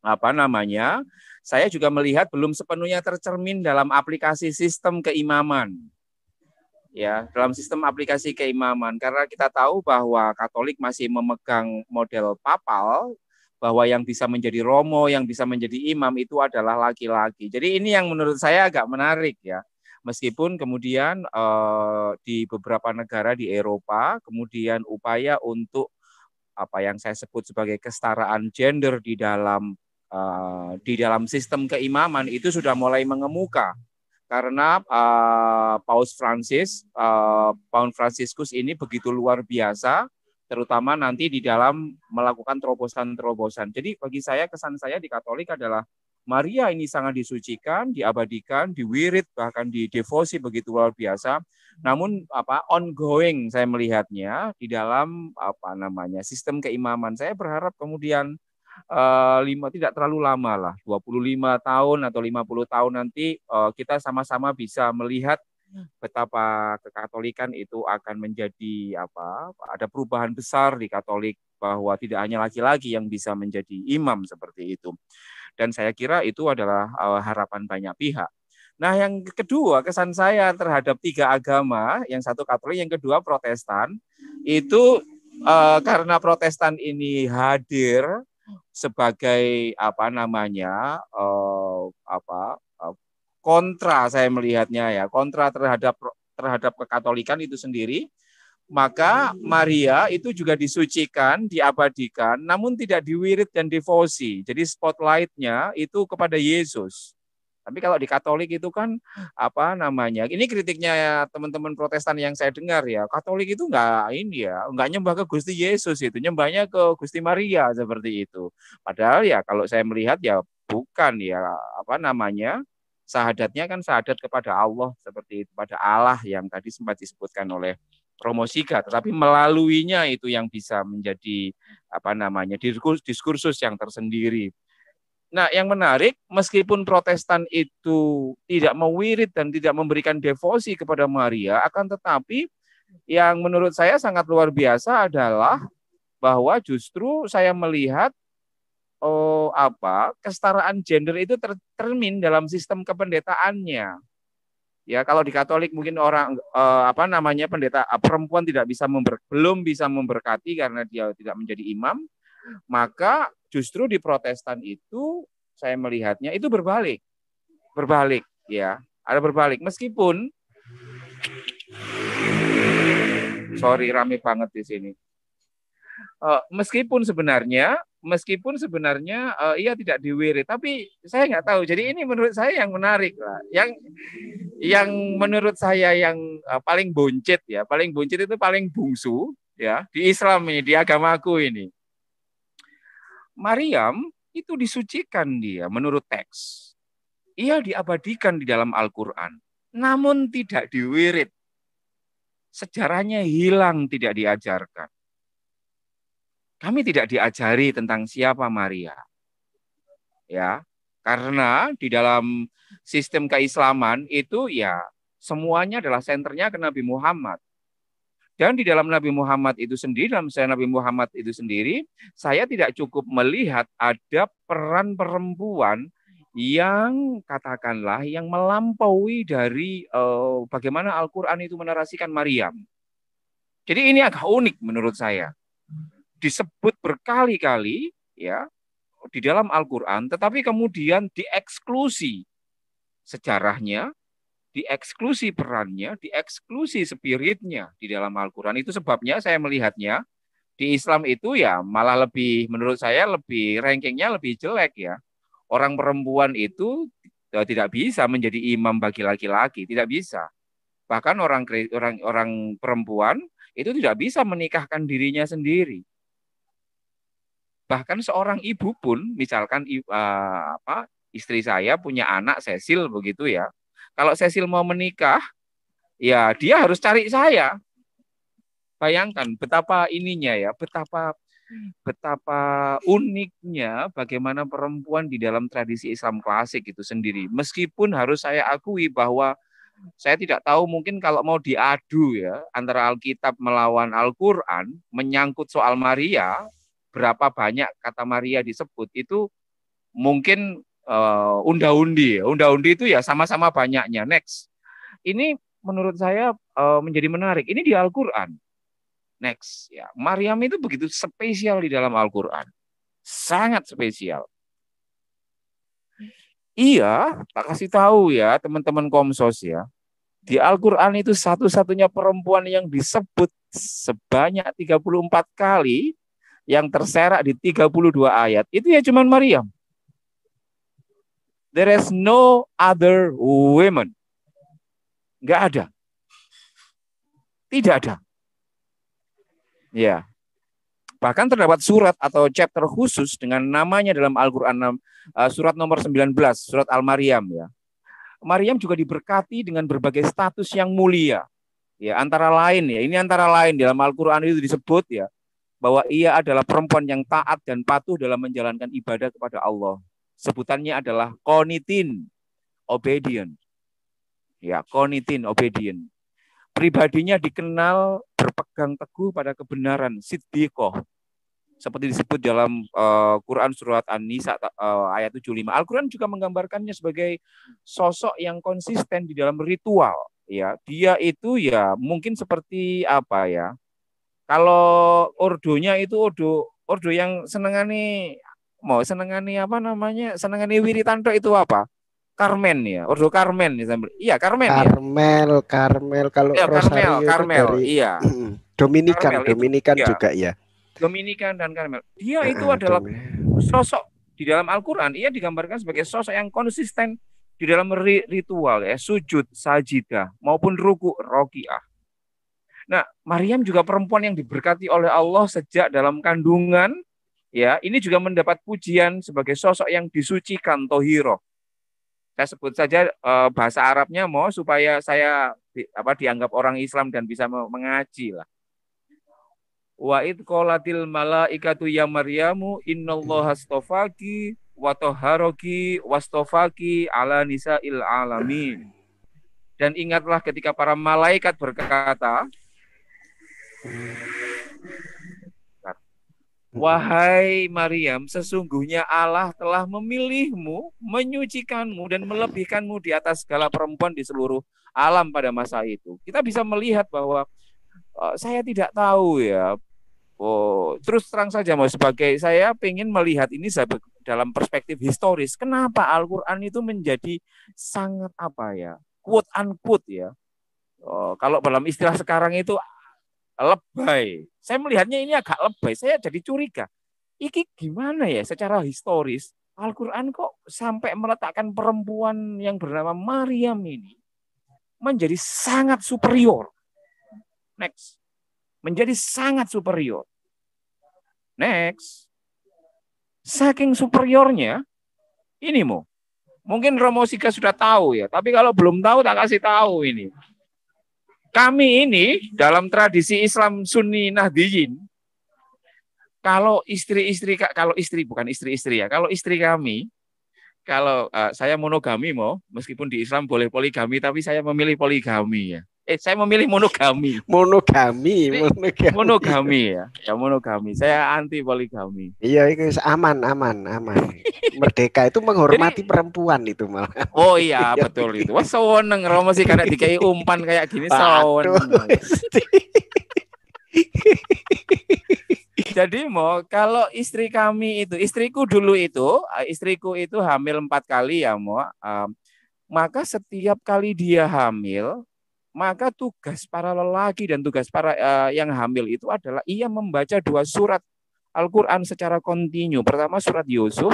Speaker 2: apa namanya? Saya juga melihat belum sepenuhnya tercermin dalam aplikasi sistem keimaman ya dalam sistem aplikasi keimaman karena kita tahu bahwa Katolik masih memegang model papal bahwa yang bisa menjadi romo, yang bisa menjadi imam itu adalah laki-laki. Jadi ini yang menurut saya agak menarik ya. Meskipun kemudian eh, di beberapa negara di Eropa kemudian upaya untuk apa yang saya sebut sebagai kesetaraan gender di dalam eh, di dalam sistem keimaman itu sudah mulai mengemuka karena uh, Paus Francis, uh, eh, Paus Franciscus ini begitu luar biasa, terutama nanti di dalam melakukan terobosan-terobosan. Jadi bagi saya kesan saya di Katolik adalah Maria ini sangat disucikan, diabadikan, diwirid, bahkan di devosi begitu luar biasa. Namun apa ongoing saya melihatnya di dalam apa namanya sistem keimaman. Saya berharap kemudian uh, lima tidak terlalu lama lah 25 tahun atau 50 tahun nanti uh, kita sama-sama bisa melihat hmm. betapa kekatolikan itu akan menjadi apa ada perubahan besar di Katolik bahwa tidak hanya laki-laki yang bisa menjadi imam seperti itu dan saya kira itu adalah eh, harapan banyak pihak Nah, yang kedua kesan saya terhadap tiga agama, yang satu Katolik, yang kedua Protestan, itu eh, karena Protestan ini hadir sebagai apa namanya uh, apa eh, kontra saya melihatnya ya kontra terhadap terhadap kekatolikan itu sendiri maka hmm. Maria itu juga disucikan, diabadikan, namun tidak diwirid dan devosi. Jadi spotlightnya itu kepada Yesus. Tapi kalau di Katolik itu kan apa namanya? Ini kritiknya teman-teman Protestan yang saya dengar ya. Katolik itu enggak ini ya, enggak nyembah ke Gusti Yesus itu, nyembahnya ke Gusti Maria seperti itu. Padahal ya kalau saya melihat ya bukan ya apa namanya? Sahadatnya kan sahadat kepada Allah seperti itu, pada Allah yang tadi sempat disebutkan oleh promosika tetapi melaluinya itu yang bisa menjadi apa namanya diskursus yang tersendiri. Nah, yang menarik, meskipun Protestan itu tidak mewirit dan tidak memberikan devosi kepada Maria, akan tetapi yang menurut saya sangat luar biasa adalah bahwa justru saya melihat oh, apa kesetaraan gender itu tercermin dalam sistem kependetaannya. Ya, kalau di Katolik mungkin orang eh, apa namanya pendeta eh, perempuan tidak bisa member, belum bisa memberkati karena dia tidak menjadi imam maka justru di Protestan itu saya melihatnya itu berbalik. Berbalik ya. Ada berbalik meskipun Sorry, rame banget di sini. Eh, meskipun sebenarnya, meskipun sebenarnya eh, ia tidak diwiri, tapi saya nggak tahu. Jadi ini menurut saya yang menarik lah. Yang yang menurut saya yang eh, paling buncit ya, paling buncit itu paling bungsu ya di Islam ini, di agamaku ini. Maryam itu disucikan dia menurut teks. Ia diabadikan di dalam Al-Quran. Namun tidak diwirit. Sejarahnya hilang tidak diajarkan. Kami tidak diajari tentang siapa Maria. Ya, karena di dalam sistem keislaman itu ya semuanya adalah senternya ke Nabi Muhammad. Dan di dalam Nabi Muhammad itu sendiri, dalam saya Nabi Muhammad itu sendiri, saya tidak cukup melihat ada peran perempuan yang katakanlah yang melampaui dari uh, bagaimana Al-Quran itu menarasikan Maryam. Jadi ini agak unik menurut saya. Disebut berkali-kali ya di dalam Al-Quran, tetapi kemudian dieksklusi sejarahnya, dieksklusi perannya, dieksklusi spiritnya di dalam Al-Quran. Itu sebabnya saya melihatnya di Islam itu ya malah lebih, menurut saya lebih rankingnya lebih jelek ya. Orang perempuan itu eh, tidak bisa menjadi imam bagi laki-laki, tidak bisa. Bahkan orang orang orang perempuan itu tidak bisa menikahkan dirinya sendiri. Bahkan seorang ibu pun, misalkan uh, apa istri saya punya anak Cecil begitu ya, kalau Cecil mau menikah, ya dia harus cari saya. Bayangkan betapa ininya ya, betapa betapa uniknya bagaimana perempuan di dalam tradisi Islam klasik itu sendiri. Meskipun harus saya akui bahwa saya tidak tahu mungkin kalau mau diadu ya antara Alkitab melawan Al-Qur'an menyangkut soal Maria, berapa banyak kata Maria disebut itu mungkin uh, eh, unda-undi. Unda-undi itu ya sama-sama banyaknya. Next. Ini menurut saya uh, menjadi menarik. Ini di Al-Qur'an. Next, ya. Maryam itu begitu spesial di dalam Al-Qur'an. Sangat spesial. Iya, tak kasih tahu ya teman-teman Komsos ya. Di Al-Qur'an itu satu-satunya perempuan yang disebut sebanyak 34 kali yang terserak di 32 ayat. Itu ya cuman Maryam. There is no other women. Enggak ada. Tidak ada. Ya. Bahkan terdapat surat atau chapter khusus dengan namanya dalam Al-Qur'an eh, surat nomor 19, surat Al-Maryam ya. Maryam juga diberkati dengan berbagai status yang mulia. Ya, antara lain ya, ini antara lain dalam Al-Qur'an itu disebut ya bahwa ia adalah perempuan yang taat dan patuh dalam menjalankan ibadah kepada Allah. Sebutannya adalah konitin, obedient. Ya, konitin, obedient. Pribadinya dikenal berpegang teguh pada kebenaran, siddiqoh. Seperti disebut dalam uh, Quran surat An-Nisa uh, ayat 75. Al-Quran juga menggambarkannya sebagai sosok yang konsisten di dalam ritual. Ya, dia itu ya mungkin seperti apa ya? Kalau ordonya itu ordo ordo yang senengane mau senengani apa namanya? senengani wiri tok itu apa? Carmen ya, Ordo Carmen ya. Iya, Carmen
Speaker 1: Carmel, ya. Carmel kalau ya, Rosario Carmel, Carmel, dari,
Speaker 2: iya.
Speaker 1: Dominikan, Carmel, Dominikan itu, iya. juga ya.
Speaker 2: Dominikan dan Carmel. Dia itu adalah Dominikan. sosok di dalam Al-Qur'an, ia digambarkan sebagai sosok yang konsisten di dalam ritual ya, sujud, sajidah maupun ruku, rokiah. Nah, Maryam juga perempuan yang diberkati oleh Allah sejak dalam kandungan ya ini juga mendapat pujian sebagai sosok yang disucikan tohiro. Saya sebut saja e, bahasa Arabnya mau supaya saya di, apa dianggap orang Islam dan bisa mengaji lah. Wa id qalatil malaikatu ya Maryamu innallaha astofaki wa tahharaki wastofaki ala nisa'il alamin. Dan ingatlah ketika para malaikat berkata Wahai Maryam, sesungguhnya Allah telah memilihmu, menyucikanmu, dan melebihkanmu di atas segala perempuan di seluruh alam pada masa itu. Kita bisa melihat bahwa uh, saya tidak tahu ya. Oh, terus terang saja mau sebagai saya ingin melihat ini dalam perspektif historis. Kenapa Al-Quran itu menjadi sangat apa ya, quote unquote ya. Oh, kalau dalam istilah sekarang itu lebay. Saya melihatnya ini agak lebay. Saya jadi curiga. Iki gimana ya secara historis Al-Quran kok sampai meletakkan perempuan yang bernama Maryam ini menjadi sangat superior. Next. Menjadi sangat superior. Next. Saking superiornya, ini mau. Mungkin Romo Sika sudah tahu ya, tapi kalau belum tahu tak kasih tahu ini. Kami ini dalam tradisi Islam Sunni Nahdiyin, kalau istri-istri kalau istri bukan istri-istri ya, kalau istri kami kalau uh, saya monogami mau, meskipun di Islam boleh poligami, tapi saya memilih poligami ya eh saya memilih monogami. Monogami, monogami. Monogami ya. Ya monogami. Saya anti poligami.
Speaker 1: Iya, itu aman, aman, aman. Merdeka itu menghormati Jadi, perempuan itu malah.
Speaker 2: Oh iya, iya. betul itu. Wah, seneng Romo sih karena dikai umpan kayak gini seneng. Jadi mau kalau istri kami itu, istriku dulu itu, eh, istriku itu hamil empat kali ya mau. Um, eh, maka setiap kali dia hamil, maka tugas para lelaki dan tugas para uh, yang hamil itu adalah ia membaca dua surat Al-Qur'an secara kontinu. Pertama surat Yusuf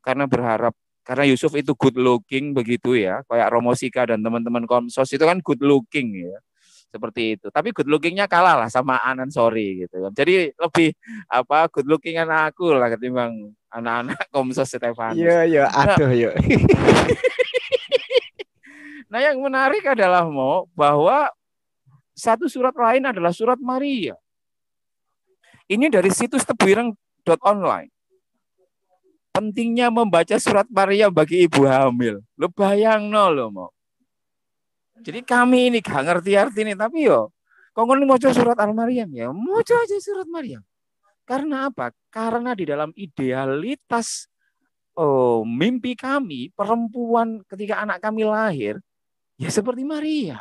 Speaker 2: karena berharap karena Yusuf itu good looking begitu ya, kayak Romosika dan teman-teman Komsos itu kan good looking ya. Seperti itu. Tapi good lookingnya kalah lah sama Anan sorry gitu. Kan. Jadi lebih apa good anak aku lah ketimbang anak-anak Komsos Stefanus.
Speaker 1: Iya, iya, nah, aduh, yuk.
Speaker 2: Nah yang menarik adalah mau bahwa satu surat lain adalah surat Maria. Ini dari situs tebuireng.online. Pentingnya membaca surat Maria bagi ibu hamil. Lo bayang no lo mau. Jadi kami ini gak ngerti artinya tapi yo, kok ngono mau surat Al-Maryam ya, mau aja surat Maryam. Karena apa? Karena di dalam idealitas oh, mimpi kami, perempuan ketika anak kami lahir, Ya seperti Maria.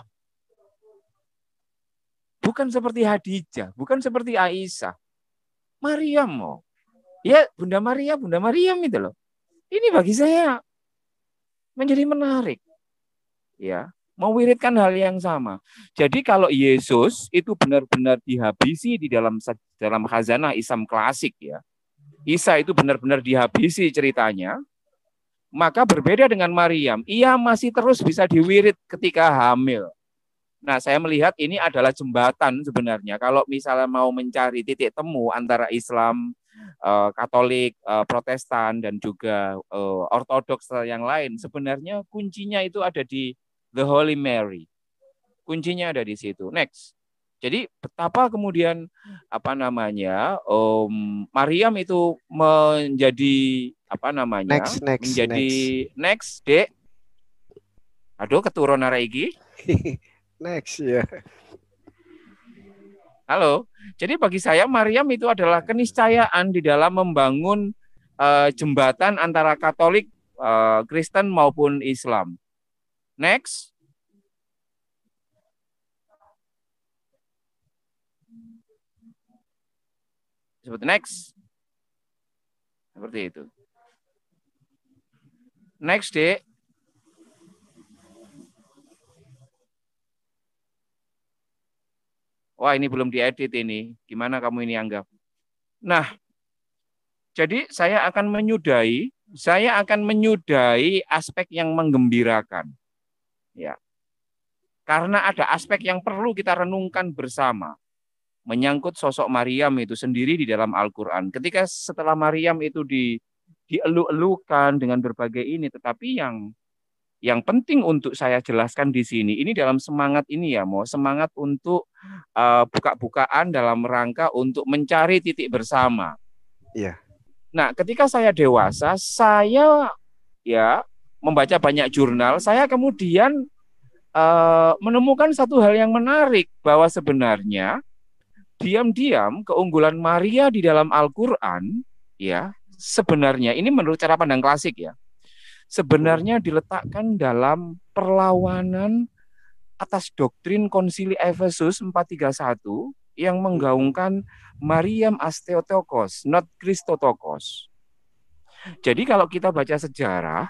Speaker 2: Bukan seperti Hadijah, bukan seperti Aisyah. Maria mau Ya Bunda Maria, Bunda Maria itu loh. Ini bagi saya menjadi menarik. Ya, mewiridkan hal yang sama. Jadi kalau Yesus itu benar-benar dihabisi di dalam dalam khazanah Islam klasik ya. Isa itu benar-benar dihabisi ceritanya, maka berbeda dengan Maryam, ia masih terus bisa diwirit ketika hamil. Nah, saya melihat ini adalah jembatan sebenarnya. Kalau misalnya mau mencari titik temu antara Islam, eh, Katolik, eh, Protestan, dan juga eh, Ortodoks yang lain, sebenarnya kuncinya itu ada di The Holy Mary. Kuncinya ada di situ. Next. Jadi betapa kemudian apa namanya um, Maryam itu menjadi apa namanya next, next, menjadi next, next dek aduh keturunan Reiki next ya yeah. halo jadi bagi saya Mariam itu adalah keniscayaan di dalam membangun uh, jembatan antara Katolik uh, Kristen maupun Islam next sebut next seperti itu. Next, day Wah, ini belum diedit ini. Gimana kamu ini anggap? Nah, jadi saya akan menyudahi, saya akan menyudahi aspek yang menggembirakan. Ya. Karena ada aspek yang perlu kita renungkan bersama. Menyangkut sosok Maryam itu sendiri di dalam Al-Qur'an. Ketika setelah Maryam itu di dielu-elukan dengan berbagai ini tetapi yang yang penting untuk saya jelaskan di sini ini dalam semangat ini ya mau semangat untuk uh, buka-bukaan dalam rangka untuk mencari titik bersama. Iya. Nah, ketika saya dewasa, saya ya membaca banyak jurnal, saya kemudian uh, menemukan satu hal yang menarik bahwa sebenarnya diam-diam keunggulan Maria di dalam Al-Qur'an ya sebenarnya ini menurut cara pandang klasik ya. Sebenarnya hmm. diletakkan dalam perlawanan atas doktrin konsili Efesus 431 yang hmm. menggaungkan Mariam Asteotokos, not Christotokos. Jadi kalau kita baca sejarah,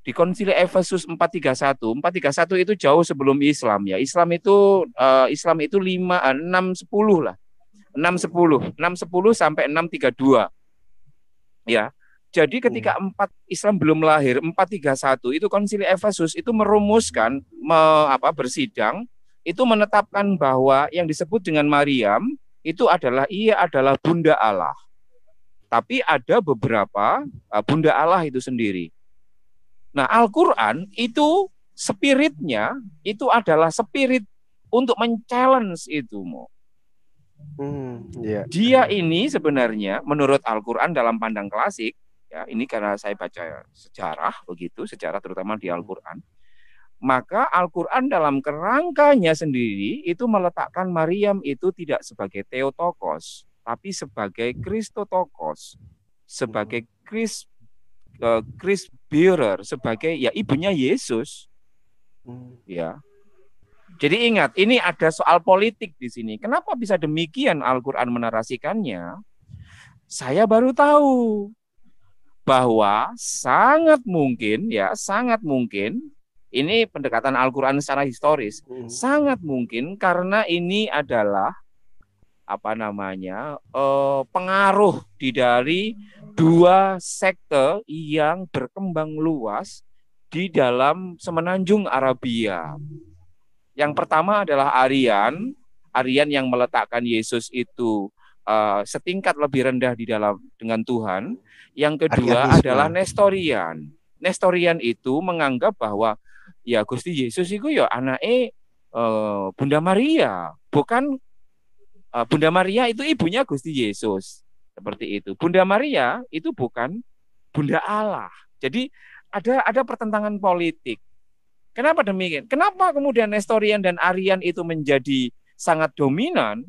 Speaker 2: di konsili Efesus 431, 431 itu jauh sebelum Islam ya. Islam itu uh, Islam itu 5 uh, 10 lah. 610, 610 sampai 632. Ya. Jadi hmm. ketika empat Islam belum lahir, 431 itu konsili Efesus itu merumuskan me, apa bersidang itu menetapkan bahwa yang disebut dengan Maryam itu adalah ia adalah bunda Allah. Tapi ada beberapa e, bunda Allah itu sendiri. Nah, Al-Qur'an itu spiritnya itu adalah spirit untuk men-challenge itu, Mo. Hmm, yeah. Dia ini sebenarnya menurut Al-Qur'an dalam pandang klasik, ya ini karena saya baca sejarah begitu, sejarah terutama di Al-Qur'an. Maka Al-Qur'an dalam kerangkanya sendiri itu meletakkan Maryam itu tidak sebagai Theotokos, tapi sebagai Kristotokos, sebagai Chris eh, Chris Bearer, sebagai ya ibunya Yesus. Hmm. Ya, jadi ingat, ini ada soal politik di sini. Kenapa bisa demikian Al-Quran menarasikannya? Saya baru tahu bahwa sangat mungkin, ya sangat mungkin, ini pendekatan Al-Quran secara historis, hmm. sangat mungkin karena ini adalah apa namanya eh, pengaruh di dari dua sekte yang berkembang luas di dalam semenanjung Arabia. Yang pertama adalah Arian, Arian yang meletakkan Yesus itu uh, setingkat lebih rendah di dalam dengan Tuhan. Yang kedua Arianisme. adalah Nestorian. Nestorian itu menganggap bahwa ya Gusti Yesus itu ya anak E uh, Bunda Maria, bukan uh, Bunda Maria itu ibunya Gusti Yesus. Seperti itu. Bunda Maria itu bukan Bunda Allah. Jadi ada ada pertentangan politik Kenapa demikian? Kenapa kemudian Nestorian dan Arian itu menjadi sangat dominan?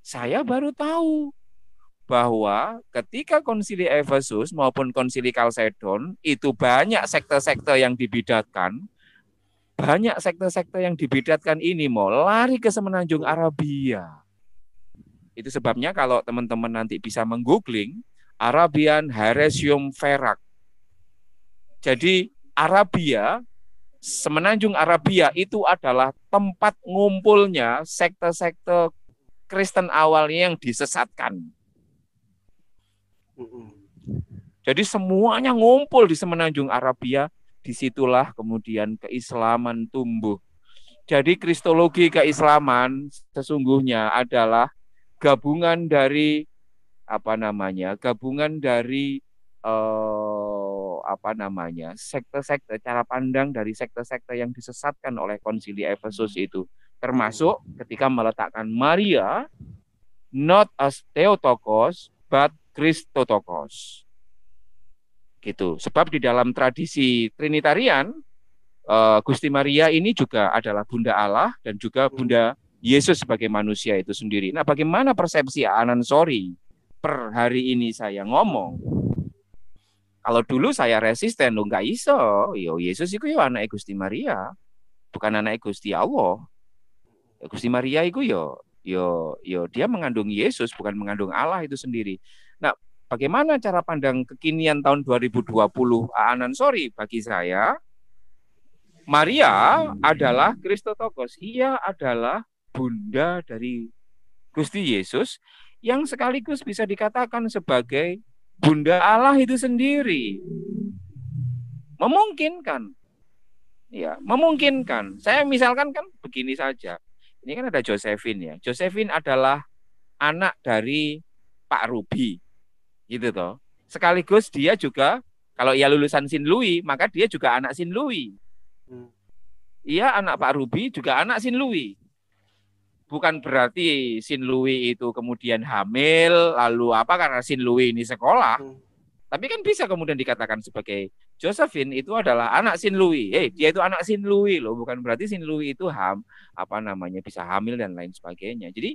Speaker 2: Saya baru tahu bahwa ketika konsili Efesus maupun konsili Kalsedon itu banyak sekte-sekte yang dibidatkan, banyak sekte-sekte yang dibidatkan ini mau lari ke semenanjung Arabia. Itu sebabnya kalau teman-teman nanti bisa menggoogling Arabian Heresium Ferak. Jadi Arabia Semenanjung Arabia itu adalah tempat ngumpulnya sekte-sekte Kristen awalnya yang disesatkan. Jadi semuanya ngumpul di Semenanjung Arabia, disitulah kemudian keislaman tumbuh. Jadi kristologi keislaman sesungguhnya adalah gabungan dari apa namanya? gabungan dari eh, apa namanya sekte-sekte cara pandang dari sekte-sekte yang disesatkan oleh konsili Efesus hmm. itu termasuk ketika meletakkan Maria not as Theotokos but Christotokos gitu sebab di dalam tradisi Trinitarian eh, Gusti Maria ini juga adalah Bunda Allah dan juga hmm. Bunda Yesus sebagai manusia itu sendiri. Nah, bagaimana persepsi Anand Sori per hari ini saya ngomong kalau dulu saya resisten, lo nggak iso. Yo ya, Yesus itu yo anak Gusti Maria, bukan anak Gusti Allah. Gusti Maria itu yo yo yo dia mengandung Yesus bukan mengandung Allah itu sendiri. Nah, bagaimana cara pandang kekinian tahun 2020 ah, Anan sorry bagi saya Maria adalah Kristotokos. Ia adalah bunda dari Gusti Yesus yang sekaligus bisa dikatakan sebagai Bunda Allah itu sendiri. Memungkinkan. Ya, memungkinkan. Saya misalkan kan begini saja. Ini kan ada Josephine ya. Josephine adalah anak dari Pak Ruby, Gitu toh. Sekaligus dia juga kalau ia lulusan Sin Louis, maka dia juga anak Sin Louis. Hmm. Iya, anak Pak Ruby juga anak Sin Louis bukan berarti Sin Louis itu kemudian hamil lalu apa karena Sin Louis ini sekolah. Hmm. Tapi kan bisa kemudian dikatakan sebagai Josephine itu adalah anak Sin Louis. hey, eh, dia itu anak Sin Louis loh, bukan berarti Sin Louis itu ham apa namanya bisa hamil dan lain sebagainya. Jadi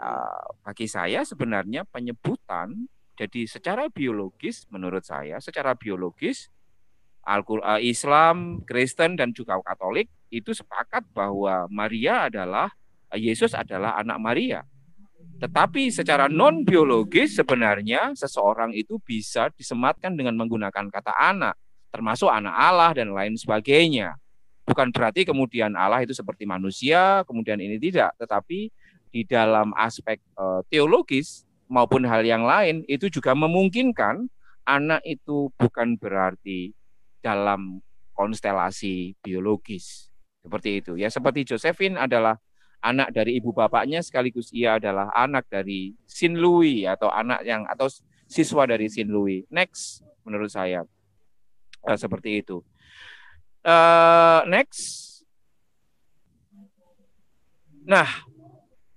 Speaker 2: uh, bagi saya sebenarnya penyebutan jadi secara biologis menurut saya secara biologis Al-Islam, eh, Qur'an Kristen dan juga Katolik itu sepakat bahwa Maria adalah Eh, Yesus adalah anak Maria. Tetapi secara non biologis sebenarnya seseorang itu bisa disematkan dengan menggunakan kata anak, termasuk anak Allah dan lain sebagainya. Bukan berarti kemudian Allah itu seperti manusia, kemudian ini tidak, tetapi di dalam aspek eh, teologis maupun hal yang lain itu juga memungkinkan anak itu bukan berarti dalam konstelasi biologis. Seperti itu. Ya seperti Josephine adalah anak dari ibu bapaknya sekaligus ia adalah anak dari Sin Lui atau anak yang atau siswa dari Sin Lui. Next menurut saya uh, seperti itu. Uh, next. Nah,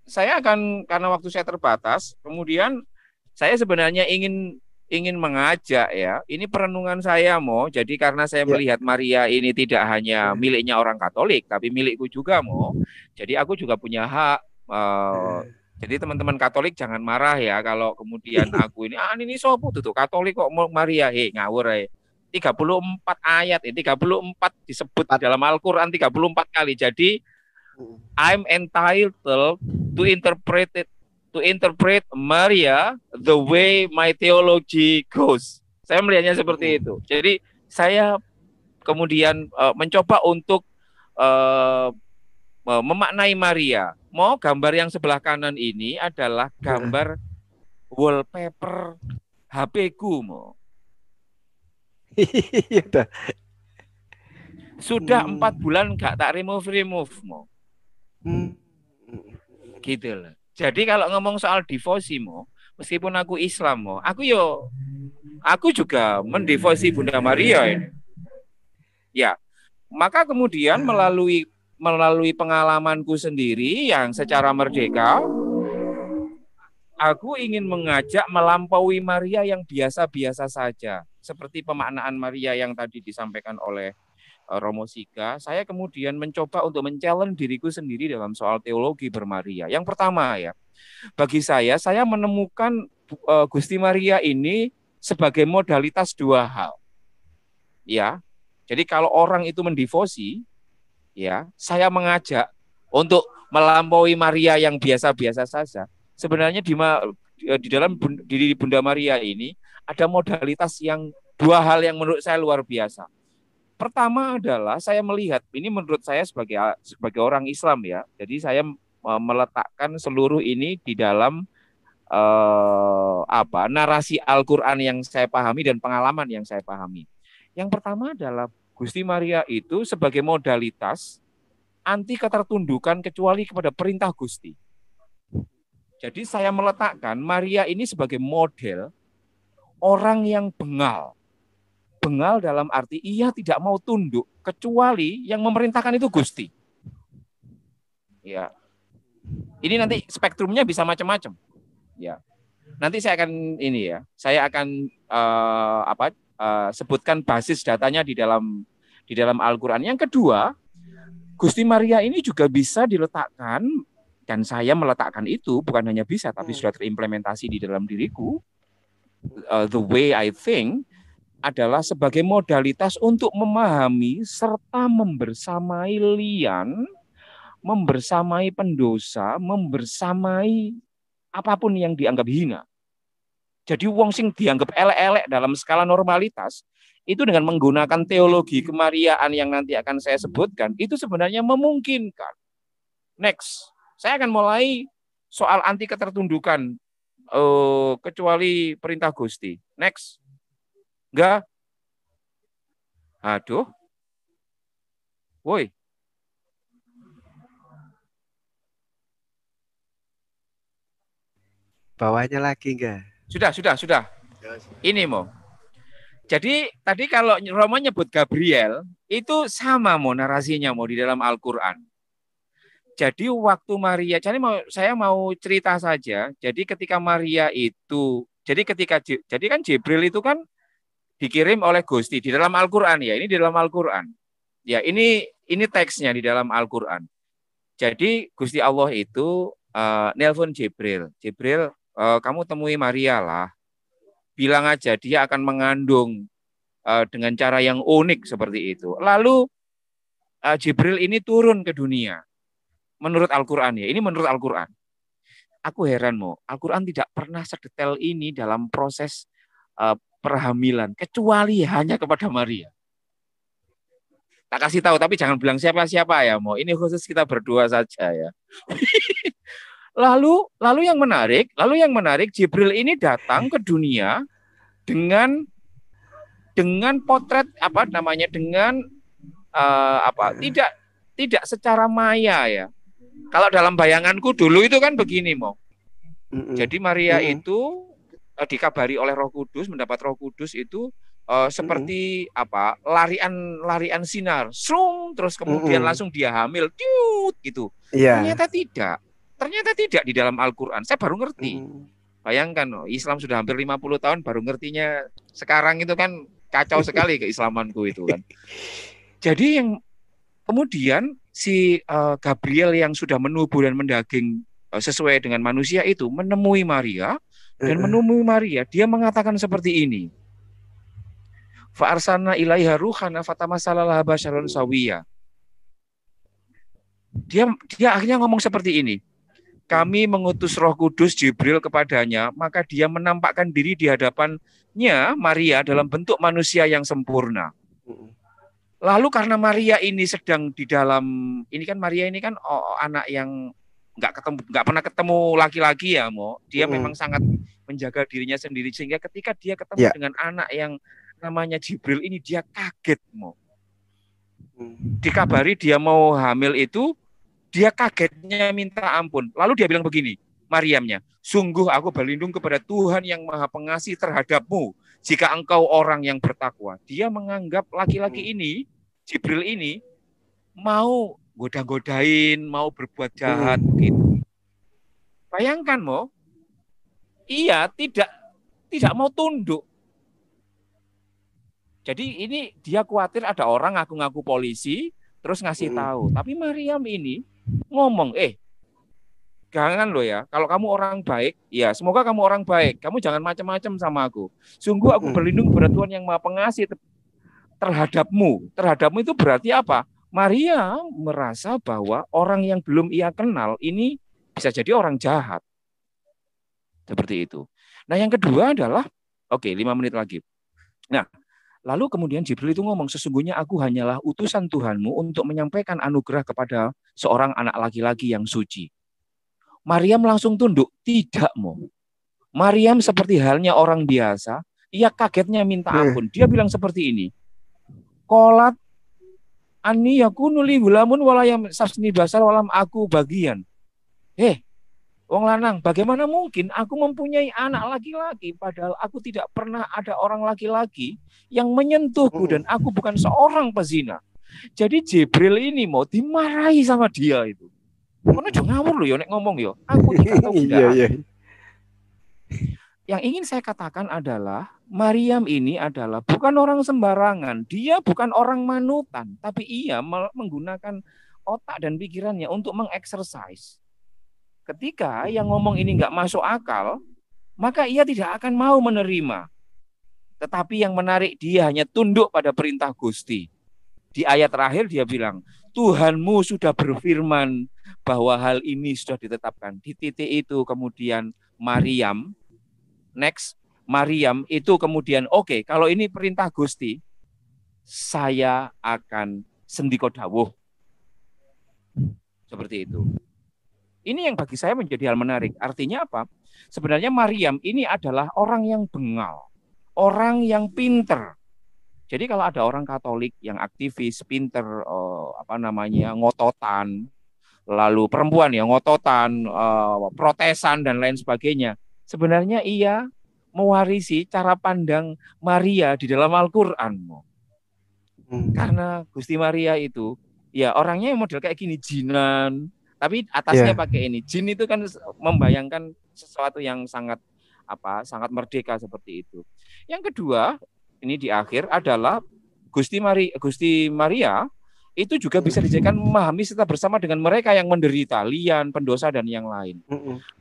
Speaker 2: saya akan karena waktu saya terbatas, kemudian saya sebenarnya ingin ingin mengajak ya. Ini perenungan saya mo Jadi karena saya ya. melihat Maria ini tidak hanya ya. miliknya orang Katolik, tapi milikku juga mo Jadi aku juga punya hak. Uh, jadi teman-teman Katolik jangan marah ya kalau kemudian aku ini ah ini sopo tuh Katolik kok mau Maria he ngawur ya. 34 ayat ini 34 disebut dalam Al-Qur'an 34 kali. Jadi hmm. I'm entitled to interpret it to interpret Maria the way my theology goes. Saya melihatnya seperti hmm. itu. Jadi saya kemudian uh, mencoba untuk uh, memaknai Maria. Mau gambar yang sebelah kanan ini adalah iya. gambar wallpaper HP ku iya, Sudah hmm. empat bulan gak tak remove remove mau. Hmm. Gitu loh. Jadi kalau ngomong soal devosi mo, meskipun aku Islam mo, aku yo aku juga mendevosi Bunda Maria ini. Ya. ya. Maka kemudian melalui melalui pengalamanku sendiri yang secara merdeka aku ingin mengajak melampaui Maria yang biasa-biasa saja seperti pemaknaan Maria yang tadi disampaikan oleh Romo Sika, saya kemudian mencoba untuk mencalon diriku sendiri dalam soal teologi bermaria. Yang pertama ya, bagi saya saya menemukan eh, Gusti Maria ini sebagai modalitas dua hal. Ya. Jadi kalau orang itu mendivosi, ya, saya mengajak untuk melampaui Maria yang biasa-biasa saja. Sebenarnya di di dalam diri Bunda Maria ini ada modalitas yang dua hal yang menurut saya luar biasa Pertama adalah saya melihat ini menurut saya sebagai sebagai orang Islam ya. Jadi saya meletakkan seluruh ini di dalam eh, apa narasi Al-Qur'an yang saya pahami dan pengalaman yang saya pahami. Yang pertama adalah Gusti Maria itu sebagai modalitas anti ketertundukan kecuali kepada perintah Gusti. Jadi saya meletakkan Maria ini sebagai model orang yang bengal, bengal dalam arti ia tidak mau tunduk kecuali yang memerintahkan itu Gusti. Ya. Ini nanti spektrumnya bisa macam-macam. Ya. Nanti saya akan ini ya, saya akan uh, apa uh, sebutkan basis datanya di dalam di dalam Al-Qur'an. Yang kedua, Gusti Maria ini juga bisa diletakkan dan saya meletakkan itu bukan hanya bisa tapi hmm. sudah terimplementasi di dalam diriku uh, the way I think adalah sebagai modalitas untuk memahami serta membersamai lian, membersamai pendosa, membersamai apapun yang dianggap hina. Jadi wong sing dianggap elek-elek dalam skala normalitas itu dengan menggunakan teologi kemariaan yang nanti akan saya sebutkan itu sebenarnya memungkinkan. Next, saya akan mulai soal anti ketertundukan eh, kecuali perintah Gusti. Next. Enggak. Aduh. Woi.
Speaker 1: Bawahnya lagi enggak?
Speaker 2: Sudah, sudah, sudah. Ini mau. Jadi tadi kalau Romo nyebut Gabriel, itu sama mau narasinya mau di dalam Al-Qur'an. Jadi waktu Maria, jadi mau saya mau cerita saja. Jadi ketika Maria itu, jadi ketika jadi kan Jibril itu kan dikirim oleh Gusti di dalam Al-Qur'an ya. Ini di dalam Al-Qur'an. Ya, ini ini teksnya di dalam Al-Qur'an. Jadi Gusti Allah itu uh, nelpon Jibril. Jibril, uh, kamu temui Maria lah. Bilang aja dia akan mengandung uh, dengan cara yang unik seperti itu. Lalu uh, Jibril ini turun ke dunia. Menurut Al-Qur'an ya. Ini menurut Al-Qur'an aku heran mau Al-Quran tidak pernah sedetail ini dalam proses perhamilan kecuali hanya kepada Maria. Tak kasih tahu tapi jangan bilang siapa-siapa ya mau. Ini khusus kita berdua saja ya. lalu lalu yang menarik, lalu yang menarik Jibril ini datang ke dunia dengan dengan potret apa namanya dengan uh, apa tidak tidak secara maya ya. Kalau dalam bayanganku dulu itu kan begini mau. Jadi Maria mm -mm. itu uh, dikabari oleh Roh Kudus, mendapat Roh Kudus itu uh, seperti mm-hmm. apa? larian-larian sinar. shroom terus kemudian mm-hmm. langsung dia hamil, tiut gitu. Yeah. Ternyata tidak. Ternyata tidak di dalam Al-Qur'an. Saya baru ngerti. Mm-hmm. Bayangkan loh, Islam sudah hampir 50 tahun baru ngertinya sekarang itu kan kacau sekali keislamanku itu kan. Jadi yang kemudian si uh, Gabriel yang sudah menubuh dan mendaging uh, sesuai dengan manusia itu menemui Maria, dan menemui Maria. Dia mengatakan seperti ini. Fa'arsana ilaiha ruhana fatamasalalaha basyarun sawiya. Dia, dia akhirnya ngomong seperti ini. Kami mengutus roh kudus Jibril kepadanya, maka dia menampakkan diri di hadapannya Maria dalam bentuk manusia yang sempurna. Lalu karena Maria ini sedang di dalam, ini kan Maria ini kan oh, oh anak yang nggak ketemu nggak pernah ketemu laki-laki ya mo dia mm. memang sangat menjaga dirinya sendiri sehingga ketika dia ketemu yeah. dengan anak yang namanya Jibril ini dia kaget mo hmm. dikabari dia mau hamil itu dia kagetnya minta ampun lalu dia bilang begini Mariamnya sungguh aku berlindung kepada Tuhan yang maha pengasih terhadapmu jika engkau orang yang bertakwa dia menganggap laki-laki ini Jibril ini mau goda-godain, mau berbuat jahat hmm. gitu. Bayangkan mau, iya tidak tidak mau tunduk. Jadi ini dia khawatir ada orang ngaku-ngaku polisi terus ngasih hmm. tahu. Tapi Mariam ini ngomong, "Eh, jangan lo ya. Kalau kamu orang baik, ya semoga kamu orang baik. Kamu jangan macam-macam sama aku. Sungguh aku hmm. berlindung kepada Tuhan yang Maha Pengasih terhadapmu. Terhadapmu itu berarti apa? Maria merasa bahwa orang yang belum ia kenal ini bisa jadi orang jahat. Seperti itu. Nah yang kedua adalah, oke okay, lima menit lagi. Nah lalu kemudian Jibril itu ngomong, sesungguhnya aku hanyalah utusan Tuhanmu untuk menyampaikan anugerah kepada seorang anak laki-laki yang suci. Mariam langsung tunduk, tidak mau. Mariam seperti halnya orang biasa, ia kagetnya minta eh. ampun. Dia bilang seperti ini, kolat Ani yakunu li gulamun walayam sasni basar walam aku bagian. Eh, Wong lanang, bagaimana mungkin aku mempunyai anak laki-laki padahal aku tidak pernah ada orang laki-laki yang menyentuhku hmm. dan aku bukan seorang pezina. Jadi Jibril ini mau dimarahi sama dia itu. Mana jangan ngawur loh ya nek ngomong yo. Aku tidak tahu tidak. Iya, yang ingin saya katakan adalah Maryam ini adalah bukan orang sembarangan, dia bukan orang manutan, tapi ia menggunakan otak dan pikirannya untuk mengeksersis. Ketika yang ngomong ini nggak masuk akal, maka ia tidak akan mau menerima. Tetapi yang menarik dia hanya tunduk pada perintah Gusti. Di ayat terakhir dia bilang, Tuhanmu sudah berfirman bahwa hal ini sudah ditetapkan. Di titik itu kemudian Maryam next Maryam itu kemudian oke okay, kalau ini perintah Gusti saya akan sendiko dawuh. Seperti itu. Ini yang bagi saya menjadi hal menarik. Artinya apa? Sebenarnya Maryam ini adalah orang yang bengal, orang yang pinter. Jadi kalau ada orang Katolik yang aktivis, pinter, eh, apa namanya, ngototan, lalu perempuan yang ngototan, eh, protesan dan lain sebagainya, sebenarnya ia mewarisi cara pandang Maria di dalam Al-Qur'an. Hmm. Karena Gusti Maria itu ya orangnya model kayak gini jinan, tapi atasnya yeah. pakai ini. Jin itu kan membayangkan sesuatu yang sangat apa? sangat merdeka seperti itu. Yang kedua, ini di akhir adalah Gusti Maria Gusti Maria itu juga bisa dijadikan memahami serta bersama dengan mereka yang menderita, lian, pendosa dan yang lain.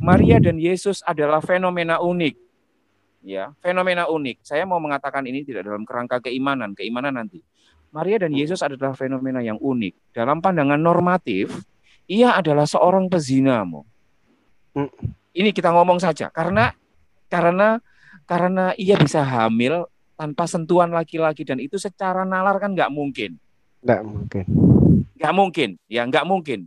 Speaker 2: Maria dan Yesus adalah fenomena unik. Ya, fenomena unik. Saya mau mengatakan ini tidak dalam kerangka keimanan, keimanan nanti. Maria dan Yesus adalah fenomena yang unik. Dalam pandangan normatif, ia adalah seorang pezinamu. Mm. Ini kita ngomong saja karena karena karena ia bisa hamil tanpa sentuhan laki-laki dan itu secara nalar kan nggak mungkin Nggak mungkin. Nggak mungkin. Ya, nggak mungkin.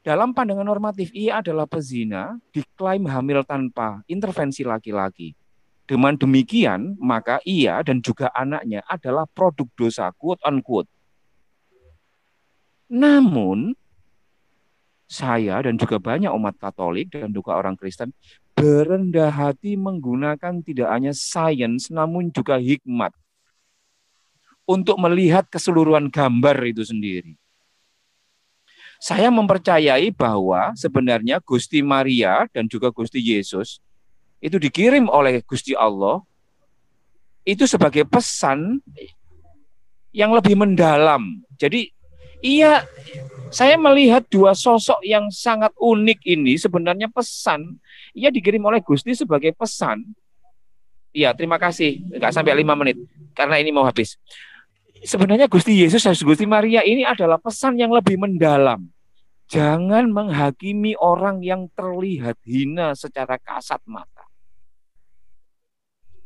Speaker 2: Dalam pandangan normatif, ia adalah pezina, diklaim hamil tanpa intervensi laki-laki. Dengan demikian, maka ia dan juga anaknya adalah produk dosa, quote unquote. Namun, saya dan juga banyak umat Katolik dan juga orang Kristen berendah hati menggunakan tidak hanya sains namun juga hikmat untuk melihat keseluruhan gambar itu sendiri. Saya mempercayai bahwa sebenarnya Gusti Maria dan juga Gusti Yesus itu dikirim oleh Gusti Allah itu sebagai pesan yang lebih mendalam. Jadi iya saya melihat dua sosok yang sangat unik ini sebenarnya pesan ia dikirim oleh Gusti sebagai pesan Iya, terima kasih. nggak sampai lima menit karena ini mau habis sebenarnya Gusti Yesus dan Gusti Maria ini adalah pesan yang lebih mendalam. Jangan menghakimi orang yang terlihat hina secara kasat mata.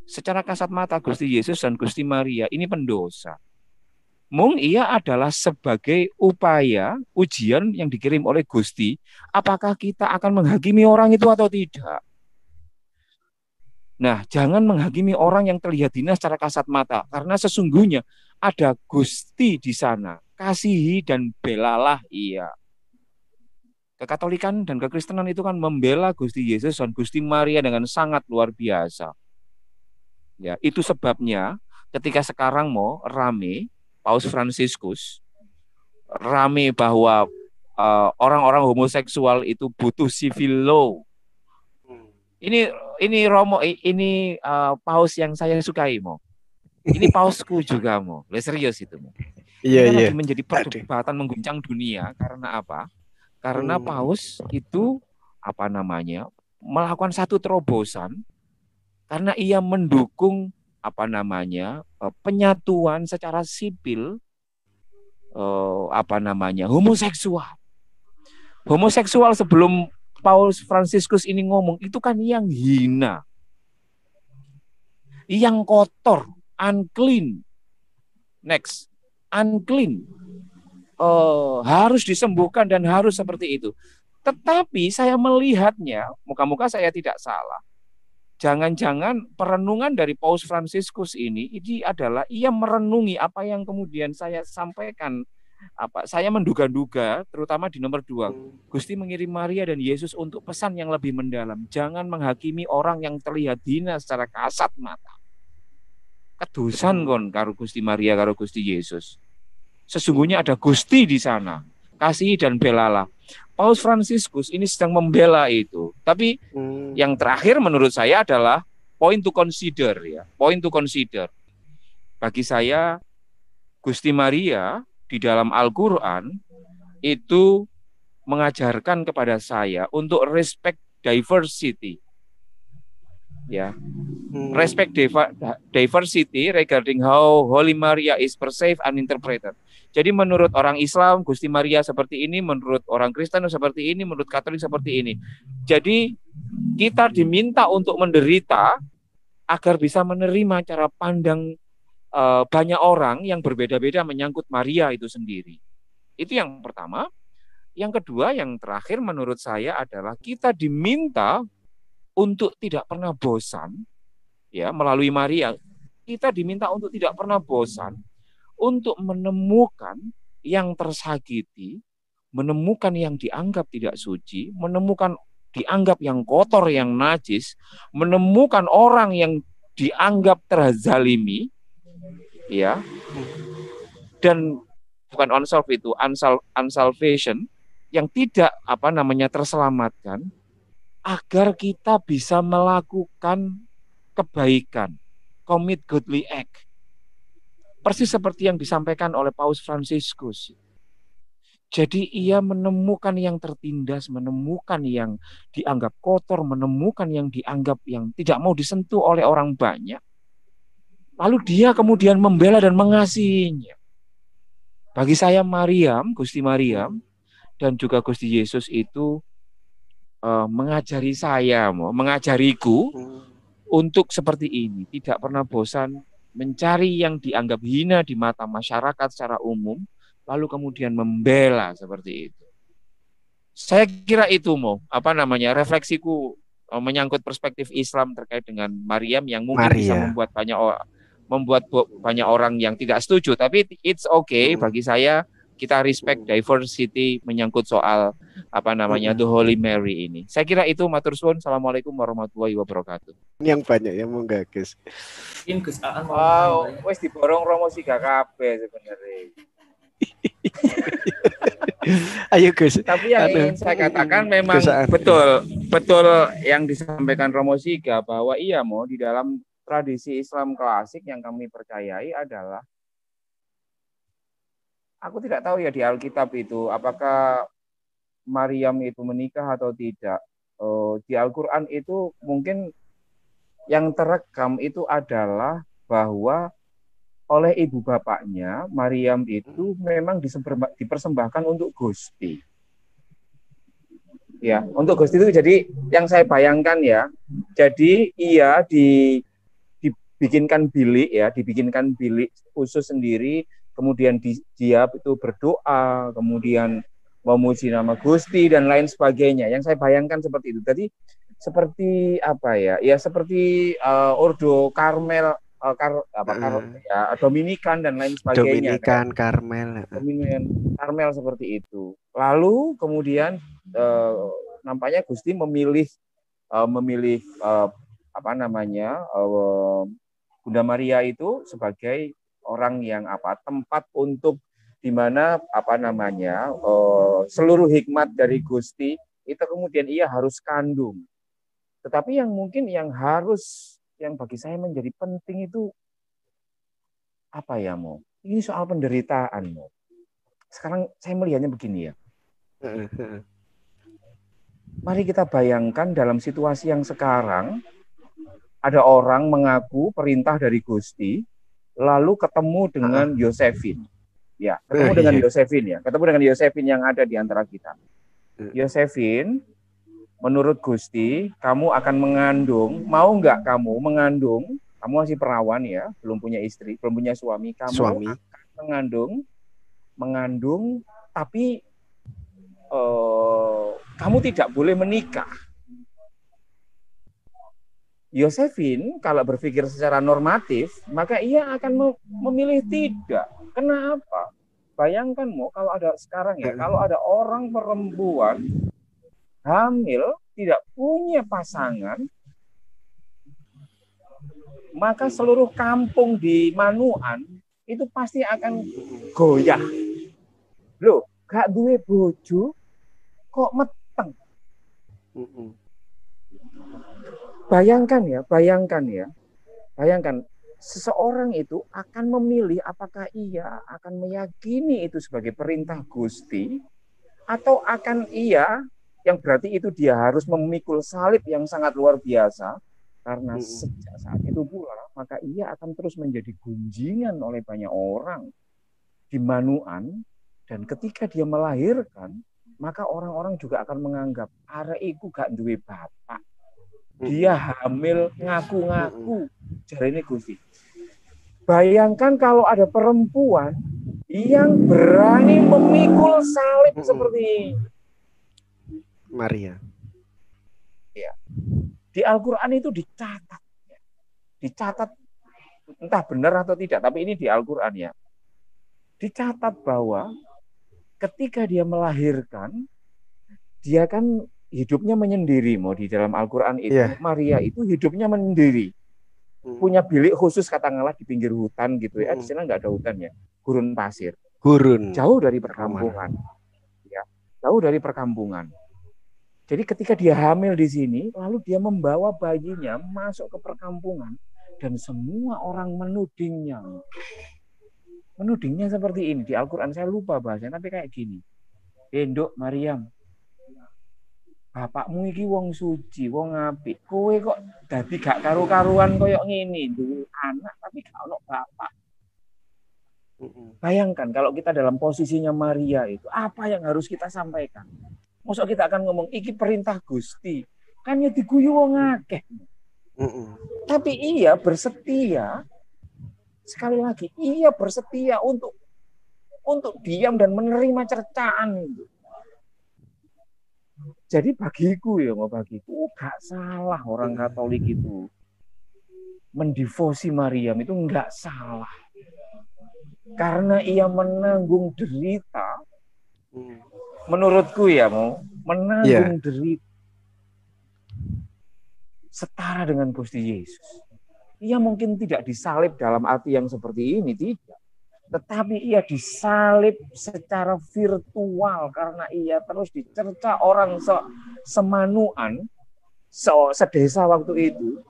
Speaker 2: Secara kasat mata Gusti Yesus dan Gusti Maria ini pendosa. Mung ia adalah sebagai upaya ujian yang dikirim oleh Gusti, apakah kita akan menghakimi orang itu atau tidak? Nah, jangan menghakimi orang yang terlihat hina secara kasat mata karena sesungguhnya ada Gusti di sana. Kasihi dan belalah ia. Kekatolikan dan kekristenan itu kan membela Gusti Yesus dan Gusti Maria dengan sangat luar biasa. Ya, itu sebabnya ketika sekarang mau rame Paus Fransiskus rame bahwa eh, orang-orang uh, homoseksual itu butuh civil law. Hmm. Ini ini Romo ini uh, Paus yang saya sukai, mau. Ini pausku juga mau, Lah serius itu. Iya, iya. Lagi menjadi perdebatan mengguncang dunia karena apa? Karena hmm. paus itu apa namanya? melakukan satu terobosan karena ia mendukung apa namanya? Eh, penyatuan secara sipil eh, apa namanya? homoseksual. Homoseksual sebelum Paus Franciscus ini ngomong itu kan yang hina, yang kotor, unclean. Next, unclean. Uh, harus disembuhkan dan harus seperti itu. Tetapi saya melihatnya, muka-muka saya tidak salah. Jangan-jangan perenungan dari Paus Fransiskus ini, ini adalah ia merenungi apa yang kemudian saya sampaikan apa saya menduga-duga terutama di nomor dua Gusti mengirim Maria dan Yesus untuk pesan yang lebih mendalam jangan menghakimi orang yang terlihat dina secara kasat mata kedusan kon karo Gusti Maria karo Gusti Yesus. Sesungguhnya ada Gusti di sana. kasih dan belalah. Paus Fransiskus ini sedang membela itu. Tapi hmm. yang terakhir menurut saya adalah point to consider ya, point to consider. Bagi saya Gusti Maria di dalam Al-Qur'an itu mengajarkan kepada saya untuk respect diversity ya. Hmm. Respect diversity regarding how Holy Maria is perceived and interpreted. Jadi menurut orang Islam Gusti Maria seperti ini, menurut orang Kristen seperti ini, menurut Katolik seperti ini. Jadi kita diminta untuk menderita agar bisa menerima cara pandang uh, banyak orang yang berbeda-beda menyangkut Maria itu sendiri. Itu yang pertama. Yang kedua, yang terakhir menurut saya adalah kita diminta untuk tidak pernah bosan ya melalui Maria kita diminta untuk tidak pernah bosan untuk menemukan yang tersakiti, menemukan yang dianggap tidak suci, menemukan dianggap yang kotor, yang najis, menemukan orang yang dianggap terzalimi ya. Dan bukan unsolved itu, unsal, unsalvation yang tidak apa namanya terselamatkan agar kita bisa melakukan kebaikan, commit godly act. Persis seperti yang disampaikan oleh Paus Franciscus. Jadi ia menemukan yang tertindas, menemukan yang dianggap kotor, menemukan yang dianggap yang tidak mau disentuh oleh orang banyak. Lalu dia kemudian membela dan mengasihinya. Bagi saya Mariam, Gusti Mariam, dan juga Gusti Yesus itu uh, mengajari saya, mengajariku hmm. untuk seperti ini, tidak pernah bosan mencari yang dianggap hina di mata masyarakat secara umum, lalu kemudian membela seperti itu. Saya kira itu mau apa namanya refleksiku uh, menyangkut perspektif Islam terkait dengan Maryam yang mungkin Maria. bisa membuat banyak orang membuat banyak orang yang tidak setuju, tapi it's okay hmm. bagi saya kita respect hmm. diversity menyangkut soal apa namanya hmm. the Holy Mary ini. Saya kira itu matur suwun. Assalamualaikum warahmatullahi wabarakatuh. Yang banyak yang menggagas. Gus Aan. Wow, ya? wes diborong Romo gak kabeh sebenarnya. Ayo Gus. Tapi yang ingin saya katakan memang Kesaan. betul betul yang disampaikan Romo Siga bahwa iya mau di dalam tradisi Islam klasik yang kami percayai adalah aku tidak tahu ya di Alkitab itu apakah Maryam itu menikah atau tidak. Eh, di Al-Qur'an itu mungkin yang terekam itu adalah bahwa oleh ibu bapaknya Maryam itu memang dipersembahkan untuk Gusti. Ya, untuk Gusti itu jadi yang saya bayangkan ya. Jadi ia di dibikinkan bilik ya, dibikinkan bilik khusus sendiri kemudian di, dia itu berdoa, kemudian memuji nama Gusti dan lain sebagainya. Yang saya bayangkan seperti itu. tadi seperti apa ya? Ya seperti uh, Ordo Karmel uh, eh, Kar, apa uh, Kar, ya, Dominikan dan lain sebagainya. Dominikan Karmel. Dominikan Karmel seperti itu. Lalu kemudian uh, nampaknya Gusti memilih uh, memilih uh, apa namanya? Uh, Bunda Maria itu sebagai orang yang apa tempat untuk di mana apa namanya eh, seluruh hikmat dari Gusti itu kemudian ia harus kandung. Tetapi yang mungkin yang harus yang bagi saya menjadi penting itu apa ya mau? Ini soal penderitaan mau. Sekarang saya melihatnya begini ya. Mari kita bayangkan dalam situasi yang sekarang ada orang mengaku perintah dari Gusti lalu ketemu dengan Yosefin. Ya, ketemu eh, dengan iya. Yosefin ya, ketemu dengan Yosefin yang ada di antara kita. Eh. Yosefin, menurut Gusti, kamu akan mengandung, mau nggak kamu mengandung? Kamu masih perawan ya, belum punya istri, belum punya suami. Kamu suami. akan mengandung, mengandung, tapi uh, kamu tidak boleh menikah. Yosefin kalau berpikir secara normatif, maka ia akan memilih tidak. Kenapa? Bayangkan mau kalau ada sekarang ya, kalau ada orang perempuan hamil tidak punya pasangan, maka seluruh kampung di Manuan itu pasti akan goyah. Loh, gak duwe bojo kok meteng. Mm -mm Bayangkan ya, bayangkan ya. Bayangkan seseorang itu akan memilih apakah ia akan meyakini itu sebagai perintah Gusti atau akan ia yang berarti itu dia harus memikul salib yang sangat luar biasa karena sejak saat itu pula maka ia akan terus menjadi gunjingan oleh banyak orang di Manuan dan ketika dia melahirkan maka orang-orang juga akan menganggap arah itu gak duwe bapak dia hamil ngaku-ngaku cari ini Gusti bayangkan kalau ada perempuan yang berani memikul salib seperti Maria ya di Al-Quran itu dicatat dicatat entah benar atau tidak tapi ini di Al-Quran ya dicatat bahwa ketika dia melahirkan dia kan hidupnya menyendiri mau di dalam Al-Qur'an itu yeah. Maria hmm. itu hidupnya menyendiri. Hmm. Punya bilik khusus kata katakanlah di pinggir hutan gitu ya. Hmm. Di sana nggak ada hutan ya. Gurun pasir. Gurun. Jauh dari perkampungan. Ya, jauh dari perkampungan. Jadi ketika dia hamil di sini, lalu dia membawa bayinya masuk ke perkampungan dan semua orang menudingnya. Menudingnya seperti ini di Al-Qur'an saya lupa bahasanya tapi kayak gini. Induk Maryam, bapakmu iki wong suci, wong apik. Kowe kok dadi gak karu-karuan koyok ngene, duwe anak tapi gak ono bapak. Bayangkan kalau kita dalam posisinya Maria itu, apa yang harus kita sampaikan? Maksud kita akan ngomong iki perintah Gusti. Kan ya diguyu wong akeh. Tapi Ia bersetia sekali lagi, Ia bersetia untuk untuk diam dan menerima cercaan itu. Jadi bagiku ya, mau bagiku, oh, gak salah orang iya. Katolik itu mendivosi Maryam itu nggak salah. Karena ia menanggung derita, hmm. menurutku ya mau menanggung yeah. derita setara dengan Gusti Yesus. Ia mungkin tidak disalib dalam arti yang seperti ini, tidak tetapi ia disalib secara virtual karena ia terus dicerca orang se semanuan se sedesa waktu itu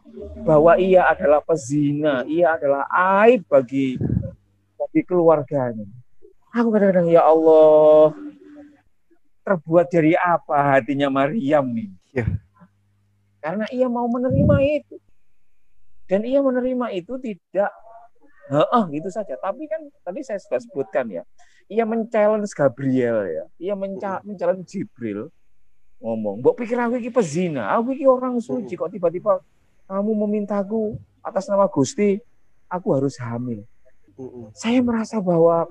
Speaker 2: bahwa ia adalah pezina, ia adalah aib bagi bagi keluarganya. Aku kadang-kadang ya Allah terbuat dari apa hatinya Maryam ini? Ya. Karena ia mau menerima itu. Dan ia menerima itu tidak Heeh, gitu saja. Tapi kan tadi saya sudah sebutkan ya, ia men-challenge Gabriel ya, ia men-challenge Jibril ngomong, "Mbok pikir aku iki pezina, aku iki orang suci kok tiba-tiba kamu memintaku atas nama Gusti, aku harus hamil." Saya merasa bahwa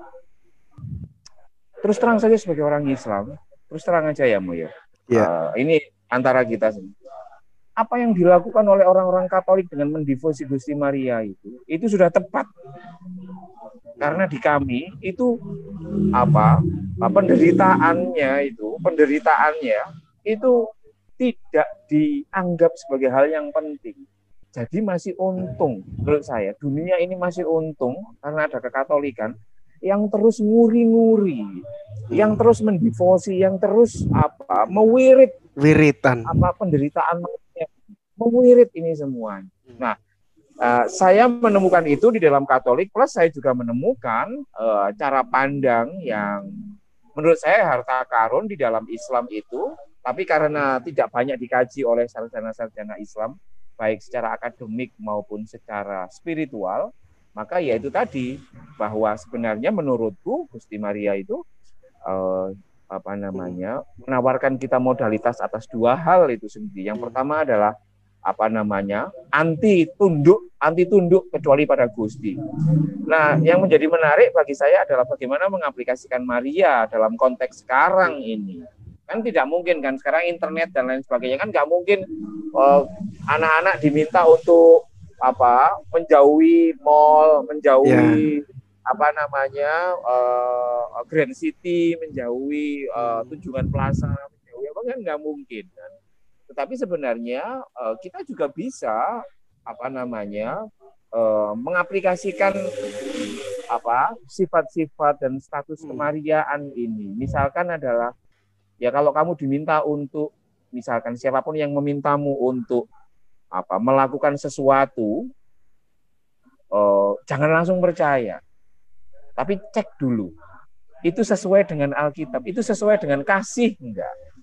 Speaker 2: terus terang saja sebagai orang Islam, terus terang aja ya, Mu ya. Yeah. Ya. Uh, ini antara kita sendiri apa yang dilakukan oleh orang-orang Katolik dengan mendivosi Gusti Maria itu itu sudah tepat karena di kami itu apa penderitaannya itu penderitaannya itu tidak dianggap sebagai hal yang penting jadi masih untung menurut saya dunia ini masih untung karena ada kekatolikan yang terus nguri-nguri yang hmm. terus mendivosi yang terus apa mewirit wiritan apa penderitaan mengirit ini semua. Hmm. Nah, uh, saya menemukan itu di dalam Katolik, plus saya juga menemukan uh, cara pandang yang menurut saya harta karun di dalam Islam itu, tapi karena tidak banyak dikaji oleh sarjana-sarjana Islam, baik secara akademik maupun secara spiritual, maka yaitu tadi bahwa sebenarnya menurutku Gusti Maria itu uh, apa namanya menawarkan kita modalitas atas dua hal itu sendiri. Yang hmm. pertama adalah apa namanya anti tunduk anti tunduk kecuali pada Gusti. Nah, yang menjadi menarik bagi saya adalah bagaimana mengaplikasikan Maria dalam konteks sekarang ini. Kan tidak mungkin kan sekarang internet dan lain sebagainya kan nggak mungkin anak eh, anak-anak diminta untuk apa menjauhi mall, menjauhi yeah apa namanya uh, Grand City menjauhi uh, eh, Tunjungan Plaza menjauhi apa kan nggak mungkin kan tetapi sebenarnya uh, kita juga bisa apa namanya uh, mengaplikasikan apa sifat-sifat dan status hmm. kemariaan ini. Misalkan adalah ya kalau kamu diminta untuk misalkan siapapun yang memintamu untuk apa melakukan sesuatu uh, jangan langsung percaya. Tapi cek dulu. Itu sesuai dengan Alkitab, itu sesuai dengan kasih enggak?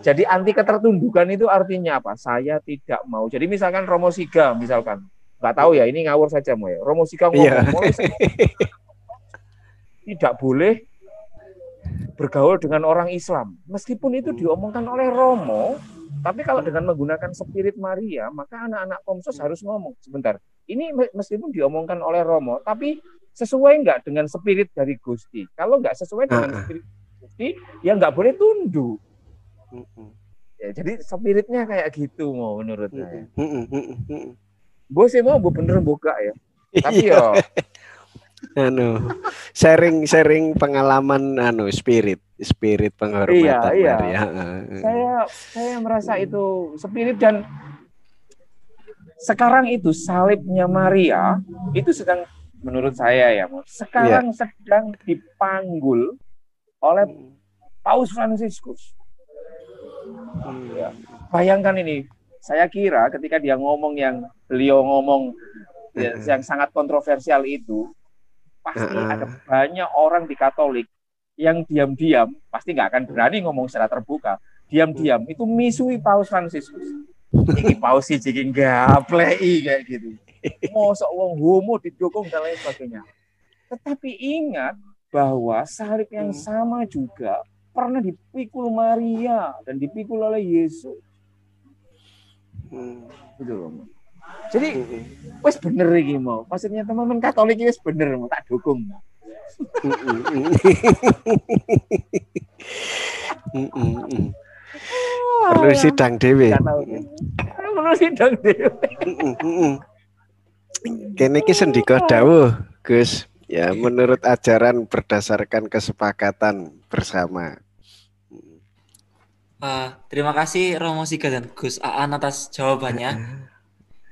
Speaker 2: Jadi anti ketertundukan itu artinya apa? Saya tidak mau. Jadi misalkan Romo Siga misalkan, nggak tahu ya ini ngawur saja mau ya. Romo Siga ngomong, yeah. tidak boleh bergaul dengan orang Islam. Meskipun itu diomongkan oleh Romo, tapi kalau dengan menggunakan spirit Maria, maka anak-anak Komsos harus ngomong sebentar. Ini meskipun diomongkan oleh Romo, tapi sesuai enggak dengan spirit dari Gusti? Kalau enggak sesuai dengan spirit Gusti, ya enggak boleh tunduk Ya, jadi spiritnya kayak gitu mau menurut saya. Gue sih mau gue bener buka ya. Iya. Tapi yo.
Speaker 1: anu, sharing sharing pengalaman anu spirit spirit penghormatan iya, iya. Ya.
Speaker 2: Saya saya merasa itu spirit dan sekarang itu salibnya Maria itu sedang menurut saya ya, sekarang yeah. sedang dipanggul oleh mm. Paus Fransiskus. Ya. Bayangkan ini, saya kira ketika dia ngomong yang beliau ngomong ya, yang sangat kontroversial itu, pasti uh-uh. ada banyak orang di Katolik yang diam-diam pasti nggak akan berani ngomong secara terbuka. Diam-diam itu misui Paus Fransiskus. Ini Paus sih nggak play kayak gitu. mau seorang homo didukung dan lain sebagainya. Tetapi ingat bahwa salib yang mm. sama juga pernah dipikul Maria dan dipikul oleh Yesus. Hmm. Gitu loh. Jadi wes bener iki mau. Maksudnya teman-teman Katolik wes bener mau tak dukung. Ah, ya. ya. Perlu sidang dewi. Perlu sidang dewi.
Speaker 1: Kene iki sendika dawuh, Gus. Ya, menurut ajaran berdasarkan kesepakatan
Speaker 3: bersama. Uh, terima kasih Romo Siga dan Gus Aan atas jawabannya.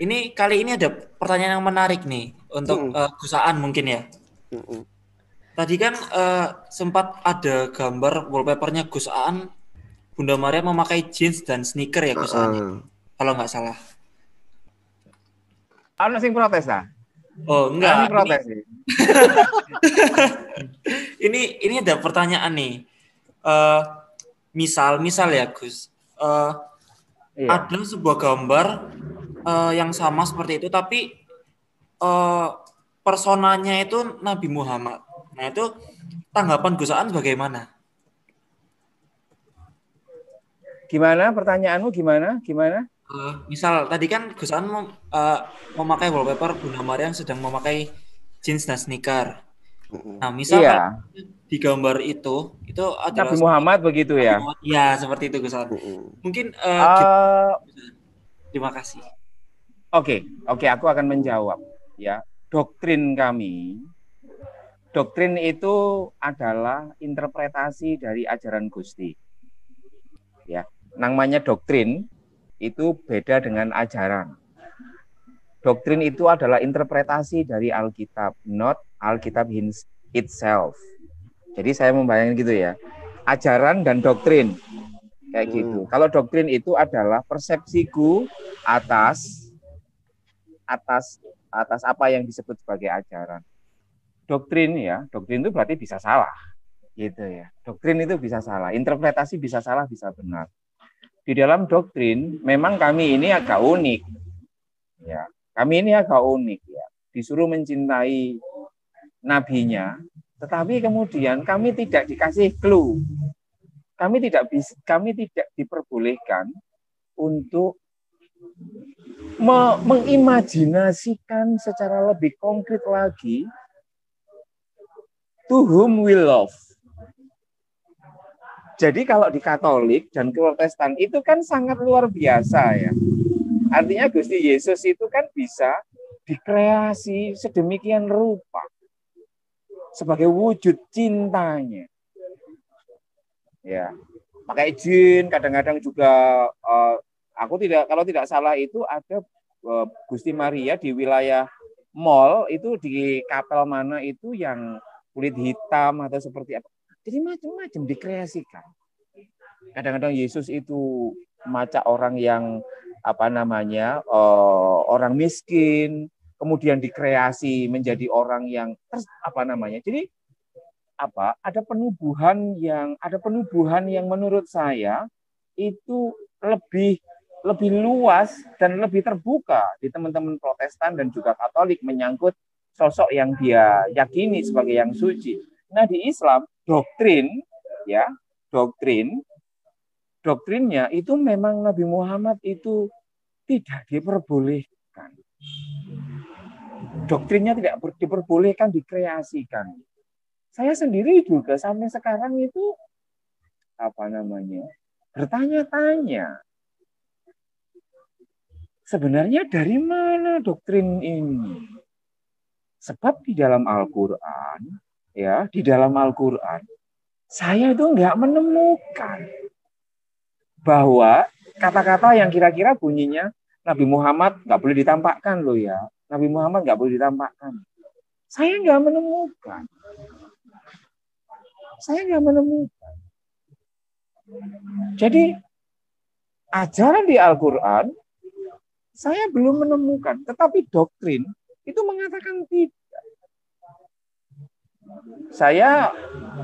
Speaker 3: Ini kali ini ada pertanyaan yang menarik nih untuk mm. uh, Gus Aan mungkin ya. Mm -mm. Tadi kan uh, sempat ada gambar wallpapernya Gus Aan Bunda Maria memakai jeans dan sneaker ya Gus uh -uh. Aan. Ya? Ah, ah. Kalau nggak salah. Ana sing protes Oh, nah, enggak. Ini, ini ini ada pertanyaan nih. Uh, misal misal ya, Gus. Uh, iya. Ada sebuah gambar uh, yang sama seperti itu tapi uh, personanya itu Nabi Muhammad. Nah, itu tanggapan Gus Aan bagaimana? Gimana pertanyaanmu gimana? Gimana? Uh, misal tadi kan Gus An uh, memakai wallpaper Bunda Maria yang sedang memakai jeans dan sneaker. Nah, misal iya. Kan di gambar itu itu adalah ya? Nabi Muhammad seperti, begitu ya. Iya, seperti itu Gus An.
Speaker 2: Mungkin uh, uh, gitu. terima kasih. Oke, okay, oke okay, aku akan menjawab ya. Doktrin kami doktrin itu adalah interpretasi dari ajaran Gusti. Ya, namanya doktrin itu beda dengan ajaran. Doktrin itu adalah interpretasi dari Alkitab, not Alkitab itself. Jadi saya membayangkan gitu ya, ajaran dan doktrin kayak hmm. gitu. Kalau doktrin itu adalah persepsiku atas atas atas apa yang disebut sebagai ajaran. Doktrin ya, doktrin itu berarti bisa salah. Gitu ya. Doktrin itu bisa salah, interpretasi bisa salah, bisa benar di dalam doktrin memang kami ini agak unik. Ya, kami ini agak unik ya. Disuruh mencintai nabinya, tetapi kemudian kami tidak dikasih clue. Kami tidak bisa, kami tidak diperbolehkan untuk me mengimajinasikan secara lebih konkret lagi to whom we love jadi kalau di Katolik dan Protestan itu kan sangat luar biasa ya. Artinya Gusti Yesus itu kan bisa dikreasi sedemikian rupa sebagai wujud cintanya. Ya, pakai jin kadang-kadang juga eh, aku tidak kalau tidak salah itu ada uh, Gusti Maria di wilayah mall itu di kapel mana itu yang kulit hitam atau seperti apa jadi macam-macam dikreasikan. Kadang-kadang Yesus itu maca orang yang apa namanya eh, orang miskin, kemudian dikreasi menjadi orang yang apa namanya. Jadi apa ada penubuhan yang ada penubuhan yang menurut saya itu lebih lebih luas dan lebih terbuka di teman-teman Protestan dan juga Katolik menyangkut sosok yang dia yakini sebagai yang suci. Nah di Islam doktrin ya, doktrin doktrinnya itu memang Nabi Muhammad itu tidak diperbolehkan. Doktrinnya tidak diperbolehkan dikreasikan. Saya sendiri juga sampai sekarang itu apa namanya? bertanya-tanya. Sebenarnya dari mana doktrin ini? Sebab di dalam Al-Qur'an ya di dalam Al-Quran, saya itu nggak menemukan bahwa kata-kata yang kira-kira bunyinya Nabi Muhammad nggak boleh ditampakkan loh ya. Nabi Muhammad nggak boleh ditampakkan. Saya nggak menemukan. Saya nggak menemukan. Jadi ajaran di Al-Quran saya belum menemukan. Tetapi doktrin itu mengatakan tidak. Saya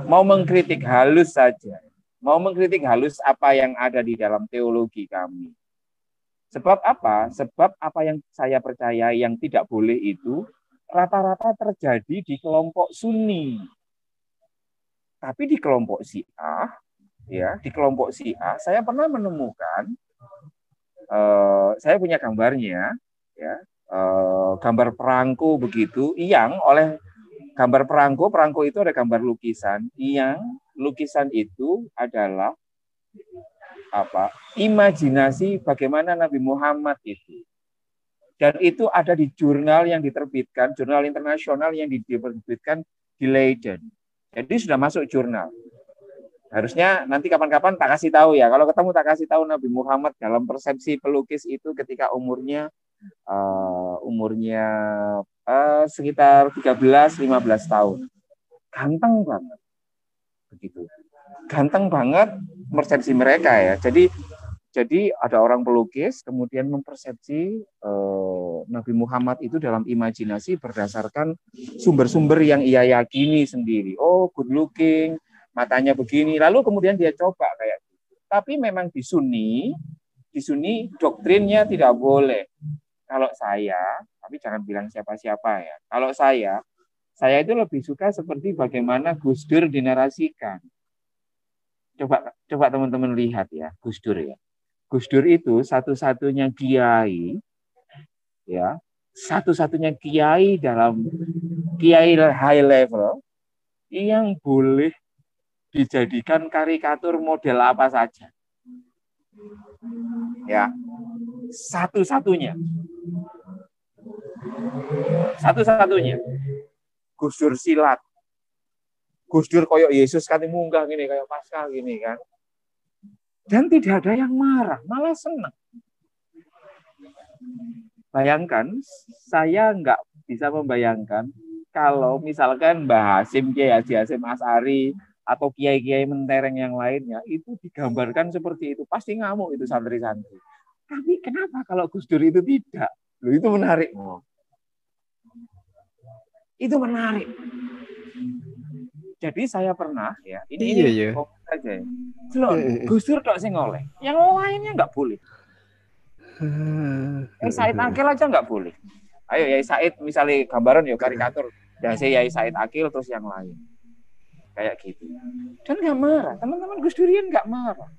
Speaker 2: mau mengkritik halus saja. Mau mengkritik halus apa yang ada di dalam teologi kami. Sebab apa? Sebab apa yang saya percaya yang tidak boleh itu rata-rata terjadi di kelompok Sunni. Tapi di kelompok Syiah, ya, di kelompok Syiah saya pernah menemukan uh, saya punya gambarnya, ya, uh, gambar perangku begitu yang oleh gambar perangko, perangko itu ada gambar lukisan yang lukisan itu adalah apa? Imajinasi bagaimana Nabi Muhammad itu. Dan itu ada di jurnal yang diterbitkan, jurnal internasional yang diterbitkan di Leiden. Jadi sudah masuk jurnal. Harusnya nanti kapan-kapan tak kasih tahu ya. Kalau ketemu tak kasih tahu Nabi Muhammad dalam persepsi pelukis itu ketika umurnya uh, umurnya uh, sekitar 13-15 tahun. Ganteng banget. Begitu. Ganteng banget persepsi mereka ya. Jadi jadi ada orang pelukis kemudian mempersepsi uh, Nabi Muhammad itu dalam imajinasi berdasarkan sumber-sumber yang ia yakini sendiri. Oh, good looking, matanya begini. Lalu kemudian dia coba kayak gitu. Tapi memang di Sunni, di Sunni doktrinnya tidak boleh kalau saya, tapi jangan bilang siapa-siapa ya. Kalau saya, saya itu lebih suka seperti bagaimana Gus Dur dinarasikan. Coba coba teman-teman lihat ya, Gus Dur ya. Gus Dur itu satu-satunya kiai ya, satu-satunya kiai dalam kiai high level yang boleh dijadikan karikatur model apa saja. Ya. Satu-satunya satu-satunya. Gusdur silat. Gusdur koyok Yesus kan munggah gini, kayak Pasca gini kan. Dan tidak ada yang marah, malah senang. Bayangkan, saya nggak bisa membayangkan kalau misalkan Mbah Hasim, Kiai Haji Hasim Asari, atau kiai-kiai mentereng yang lainnya, itu digambarkan seperti itu. Pasti ngamuk itu santri-santri. Tapi kenapa kalau Gus Dur itu tidak? Lu itu menarik. Oh. Itu menarik. Jadi saya pernah ya, ini iya, iya. aja. Ya. Selon, iya, iya. Gus Dur tok sing oleh. Yang lainnya nggak boleh. eh Said Akil aja nggak boleh. Ayo Yai Said misalnya gambaran yuk ya, karikatur. Ya saya Yai Said Akil terus yang lain. Kayak gitu. Dan nggak marah. Teman-teman Gus Durian nggak marah.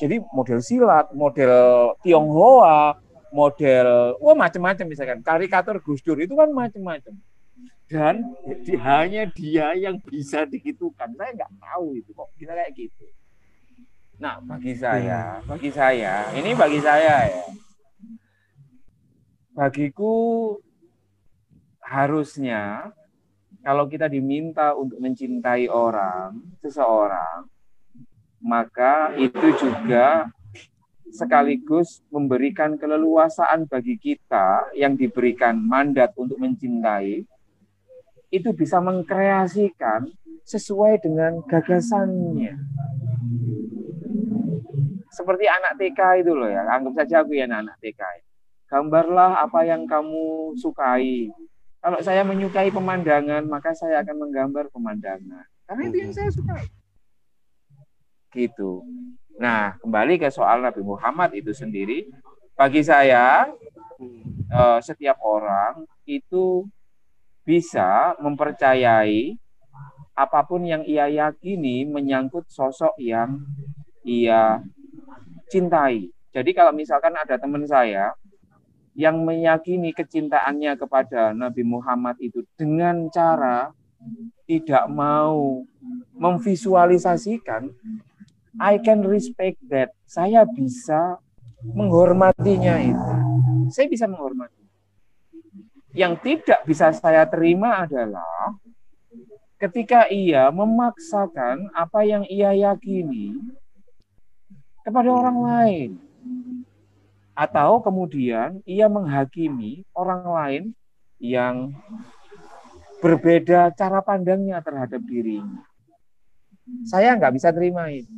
Speaker 2: Jadi model silat, model Tionghoa, model wah macam-macam misalkan karikatur Gus Dur itu kan macam-macam. Dan di, hanya dia yang bisa dikitukan, Saya nggak tahu itu kok bisa kayak gitu. Nah, bagi saya, bagi saya, ini bagi saya ya. Bagiku harusnya kalau kita diminta untuk mencintai orang, seseorang, maka itu juga sekaligus memberikan keleluasaan bagi kita yang diberikan mandat untuk mencintai itu bisa mengkreasikan sesuai dengan gagasannya. Seperti anak TK itu loh ya, anggap saja aku ya anak TK. Ya. Gambarlah apa yang kamu sukai. Kalau saya menyukai pemandangan, maka saya akan menggambar pemandangan. Karena itu yang saya suka gitu. Nah, kembali ke soal Nabi Muhammad itu sendiri, bagi saya eh, setiap orang itu bisa mempercayai apapun yang ia yakini menyangkut sosok yang ia cintai. Jadi kalau misalkan ada teman saya yang meyakini kecintaannya kepada Nabi Muhammad itu dengan cara tidak mau memvisualisasikan I can respect that. Saya bisa menghormatinya itu. Saya bisa menghormati. Yang tidak bisa saya terima adalah ketika ia memaksakan apa yang ia yakini kepada orang lain. Atau kemudian ia menghakimi orang lain yang berbeda cara pandangnya terhadap dirinya saya nggak bisa terima itu.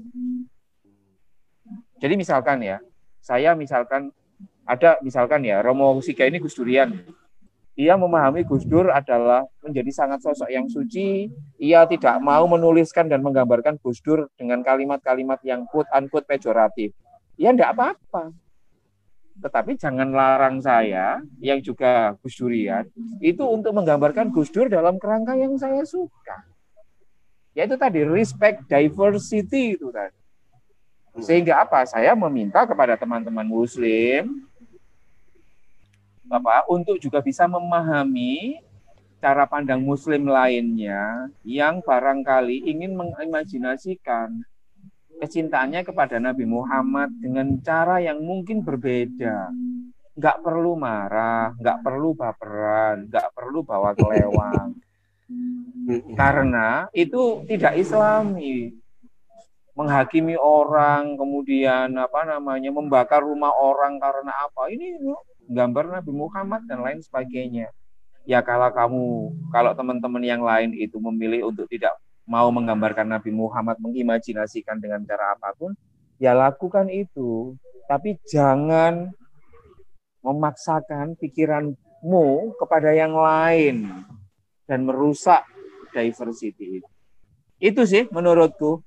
Speaker 2: Jadi misalkan ya, saya misalkan ada misalkan ya Romo Sika ini Gus Durian. Ia memahami Gus Dur adalah menjadi sangat sosok yang suci. Ia tidak mau menuliskan dan menggambarkan Gus Dur dengan kalimat-kalimat yang quote unquote pejoratif. Ia ya enggak apa-apa. Tetapi jangan larang saya yang juga Gus Durian itu untuk menggambarkan Gus Dur dalam kerangka yang saya suka. Yaitu tadi respect diversity itu tadi. Sehingga apa? Saya meminta kepada teman-teman muslim Bapak untuk juga bisa memahami cara pandang muslim lainnya yang barangkali ingin mengimajinasikan kecintaannya kepada Nabi Muhammad dengan cara yang mungkin berbeda. Nggak perlu marah, nggak perlu baperan, nggak perlu bawa kelewang. Karena itu tidak islami. Menghakimi orang, kemudian apa namanya, membakar rumah orang karena apa. Ini gambar Nabi Muhammad dan lain sebagainya. Ya kalau kamu, kalau teman-teman yang lain itu memilih untuk tidak mau menggambarkan Nabi Muhammad, mengimajinasikan dengan cara apapun, ya lakukan itu. Tapi jangan memaksakan pikiranmu kepada yang lain dan merusak diversity itu. Itu sih menurutku.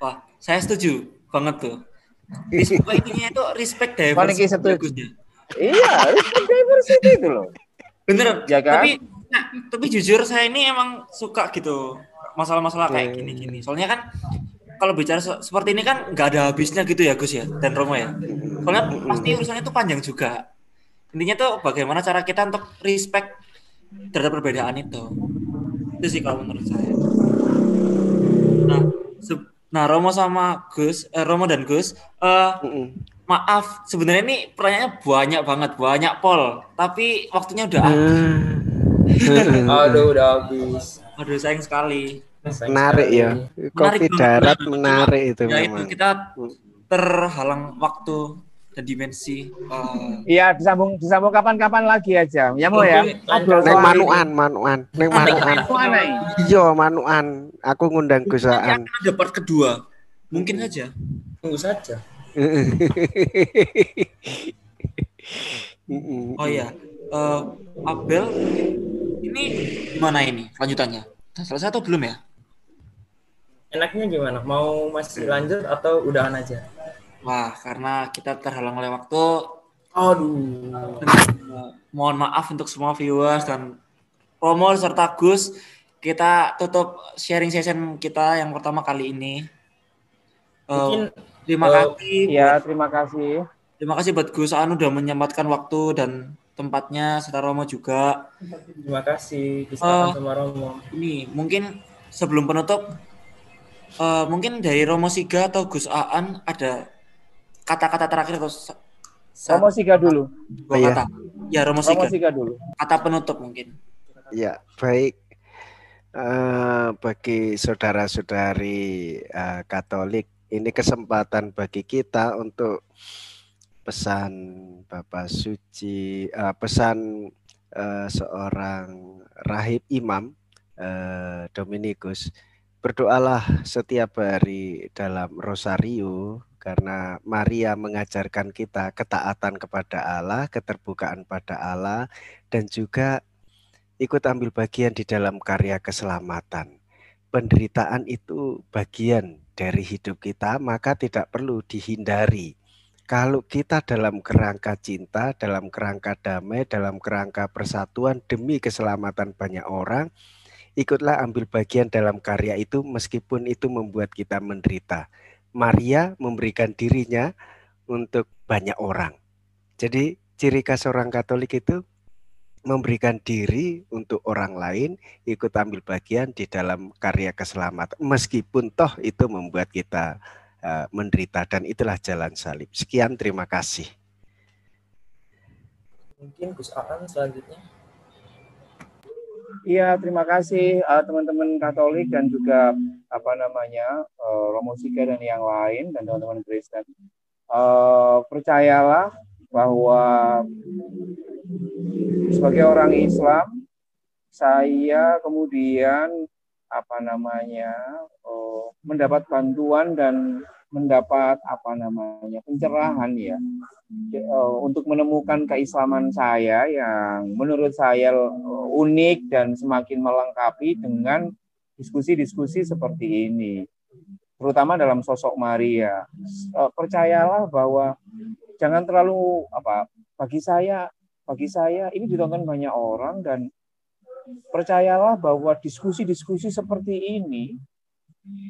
Speaker 3: Wah, saya setuju banget tuh. intinya iya. itu respect diversity. setuju. Iya, respect diversity itu loh. Bener. Ya kan? Tapi, nah, tapi jujur saya ini emang suka gitu masalah-masalah kayak gini-gini. Soalnya kan kalau bicara seperti ini kan nggak ada habisnya gitu ya Gus ya dan Romo ya. Soalnya pasti urusannya itu panjang juga. Intinya tuh bagaimana cara kita untuk respect terhadap perbedaan itu itu sih kalau menurut saya nah nah Romo sama Gus eh, Romo dan Gus uh, maaf sebenarnya ini pertanyaannya banyak banget banyak pol tapi waktunya udah habis aduh udah habis aduh sayang sekali menarik ya kopi menarik darat menarik itu ya memang. itu kita mm.
Speaker 2: terhalang
Speaker 3: waktu dimensi eh,
Speaker 2: iya uh, disambung disambung kapan-kapan lagi aja ya mau ya, ya? neng manuan
Speaker 1: manuan neng manuan iya manuan aku ngundang Gusaan ada part
Speaker 3: kedua mungkin aja tunggu saja oh ya uh, Abel ini gimana ini lanjutannya selesai atau belum ya enaknya gimana mau masih iya. lanjut atau udahan aja Wah, karena kita terhalang oleh waktu. Aduh. Mohon maaf untuk semua viewers dan Romo serta Gus. Kita tutup sharing session kita yang pertama kali ini. Eh, mungkin, uh, terima eh, kasih. Ya, ya, terima kasih. Terima kasih buat Gus Anu udah menyempatkan waktu dan tempatnya serta Romo juga. Terima kasih Gus uh, sama Romo. Ini mungkin sebelum penutup uh, mungkin dari Romo Siga atau Gus Aan ada kata-kata terakhir terus
Speaker 2: Romo Siga dulu. Iya. kata. Ya, Romo Siga. Romo
Speaker 3: Siga dulu. Kata penutup mungkin.
Speaker 1: Ya, baik. Uh, bagi saudara-saudari uh, Katolik, ini kesempatan bagi kita untuk pesan Bapak Suci, uh, pesan uh, seorang rahib imam uh, Dominikus Berdoalah setiap hari dalam rosario karena Maria mengajarkan kita ketaatan kepada Allah, keterbukaan pada Allah dan juga ikut ambil bagian di dalam karya keselamatan. Penderitaan itu bagian dari hidup kita, maka tidak perlu dihindari. Kalau kita dalam kerangka cinta, dalam kerangka damai, dalam kerangka persatuan demi keselamatan banyak orang, Ikutlah ambil bagian dalam karya itu meskipun itu membuat kita menderita. Maria memberikan dirinya untuk banyak orang. Jadi ciri khas orang Katolik itu memberikan diri untuk orang lain ikut ambil bagian di dalam karya keselamatan meskipun toh itu membuat kita uh, menderita dan itulah jalan salib. Sekian terima kasih.
Speaker 2: Mungkin Gus Aan selanjutnya. Iya, terima kasih eh, teman-teman uh, Katolik dan juga apa namanya uh, Sika dan yang lain dan teman-teman Kristen. Uh, percayalah bahwa sebagai orang Islam saya kemudian apa namanya uh, mendapat bantuan dan mendapat apa namanya pencerahan ya eh, untuk menemukan keislaman saya yang menurut saya eh, unik dan semakin melengkapi dengan diskusi-diskusi seperti ini terutama dalam sosok Maria eh, percayalah bahwa jangan terlalu apa bagi saya bagi saya ini ditonton banyak orang dan percayalah bahwa diskusi-diskusi seperti ini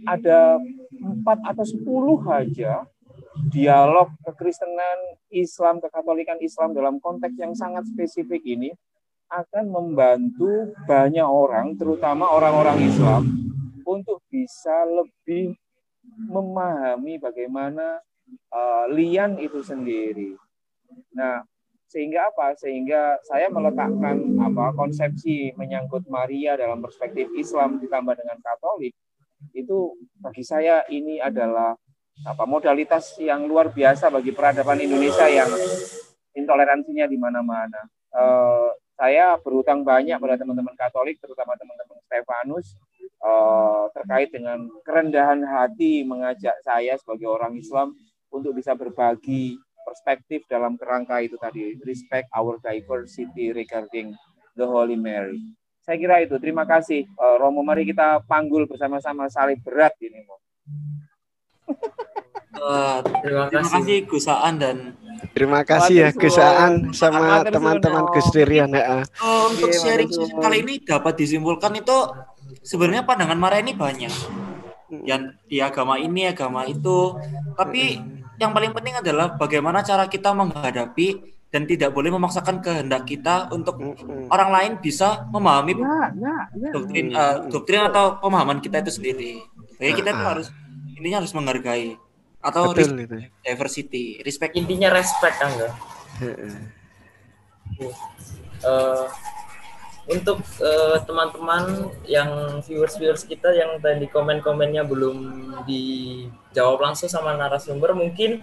Speaker 2: ada empat atau sepuluh aja dialog kekristenan Islam, kekatolikan Islam dalam konteks yang sangat spesifik ini akan membantu banyak orang, terutama orang-orang Islam, untuk bisa lebih memahami bagaimana uh, lian itu sendiri. Nah, sehingga apa? Sehingga saya meletakkan apa konsepsi menyangkut Maria dalam perspektif Islam ditambah dengan Katolik itu bagi saya ini adalah apa modalitas yang luar biasa bagi peradaban Indonesia yang intoleransinya di mana-mana. Uh, saya berutang banyak pada teman-teman Katolik, terutama teman-teman Stefanus, uh, terkait dengan kerendahan hati mengajak saya sebagai orang Islam untuk bisa berbagi perspektif dalam kerangka itu tadi, respect our diversity regarding the Holy Mary. Saya kira itu. Terima kasih uh, Romo. Mari kita panggul bersama-sama salib berat ini.
Speaker 3: Uh, terima, terima kasih, kasih Gusaan dan terima kasih ya Gusaan
Speaker 1: sama teman-teman Gus Dirian ya.
Speaker 3: Oh, untuk iya, sharing session kali ini dapat disimpulkan itu sebenarnya pandangan marah ini banyak. Hmm. Yang di agama ini agama itu, tapi hmm. yang paling penting adalah bagaimana cara kita menghadapi dan tidak boleh memaksakan kehendak kita untuk mm-hmm. orang lain bisa memahami yeah,
Speaker 1: yeah, yeah. doktrin
Speaker 3: uh, doktrin atau pemahaman kita itu sendiri. Jadi kita itu ah, ah. harus intinya harus menghargai atau Betul, respect, itu. diversity, respect. Intinya respect enggak. uh, iya. eh, untuk eh, teman-teman uh, yang viewers-viewers kita yang tadi komen-komennya belum dijawab langsung sama narasumber mungkin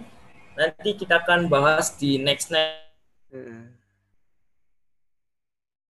Speaker 3: nanti kita akan bahas di next next Oo.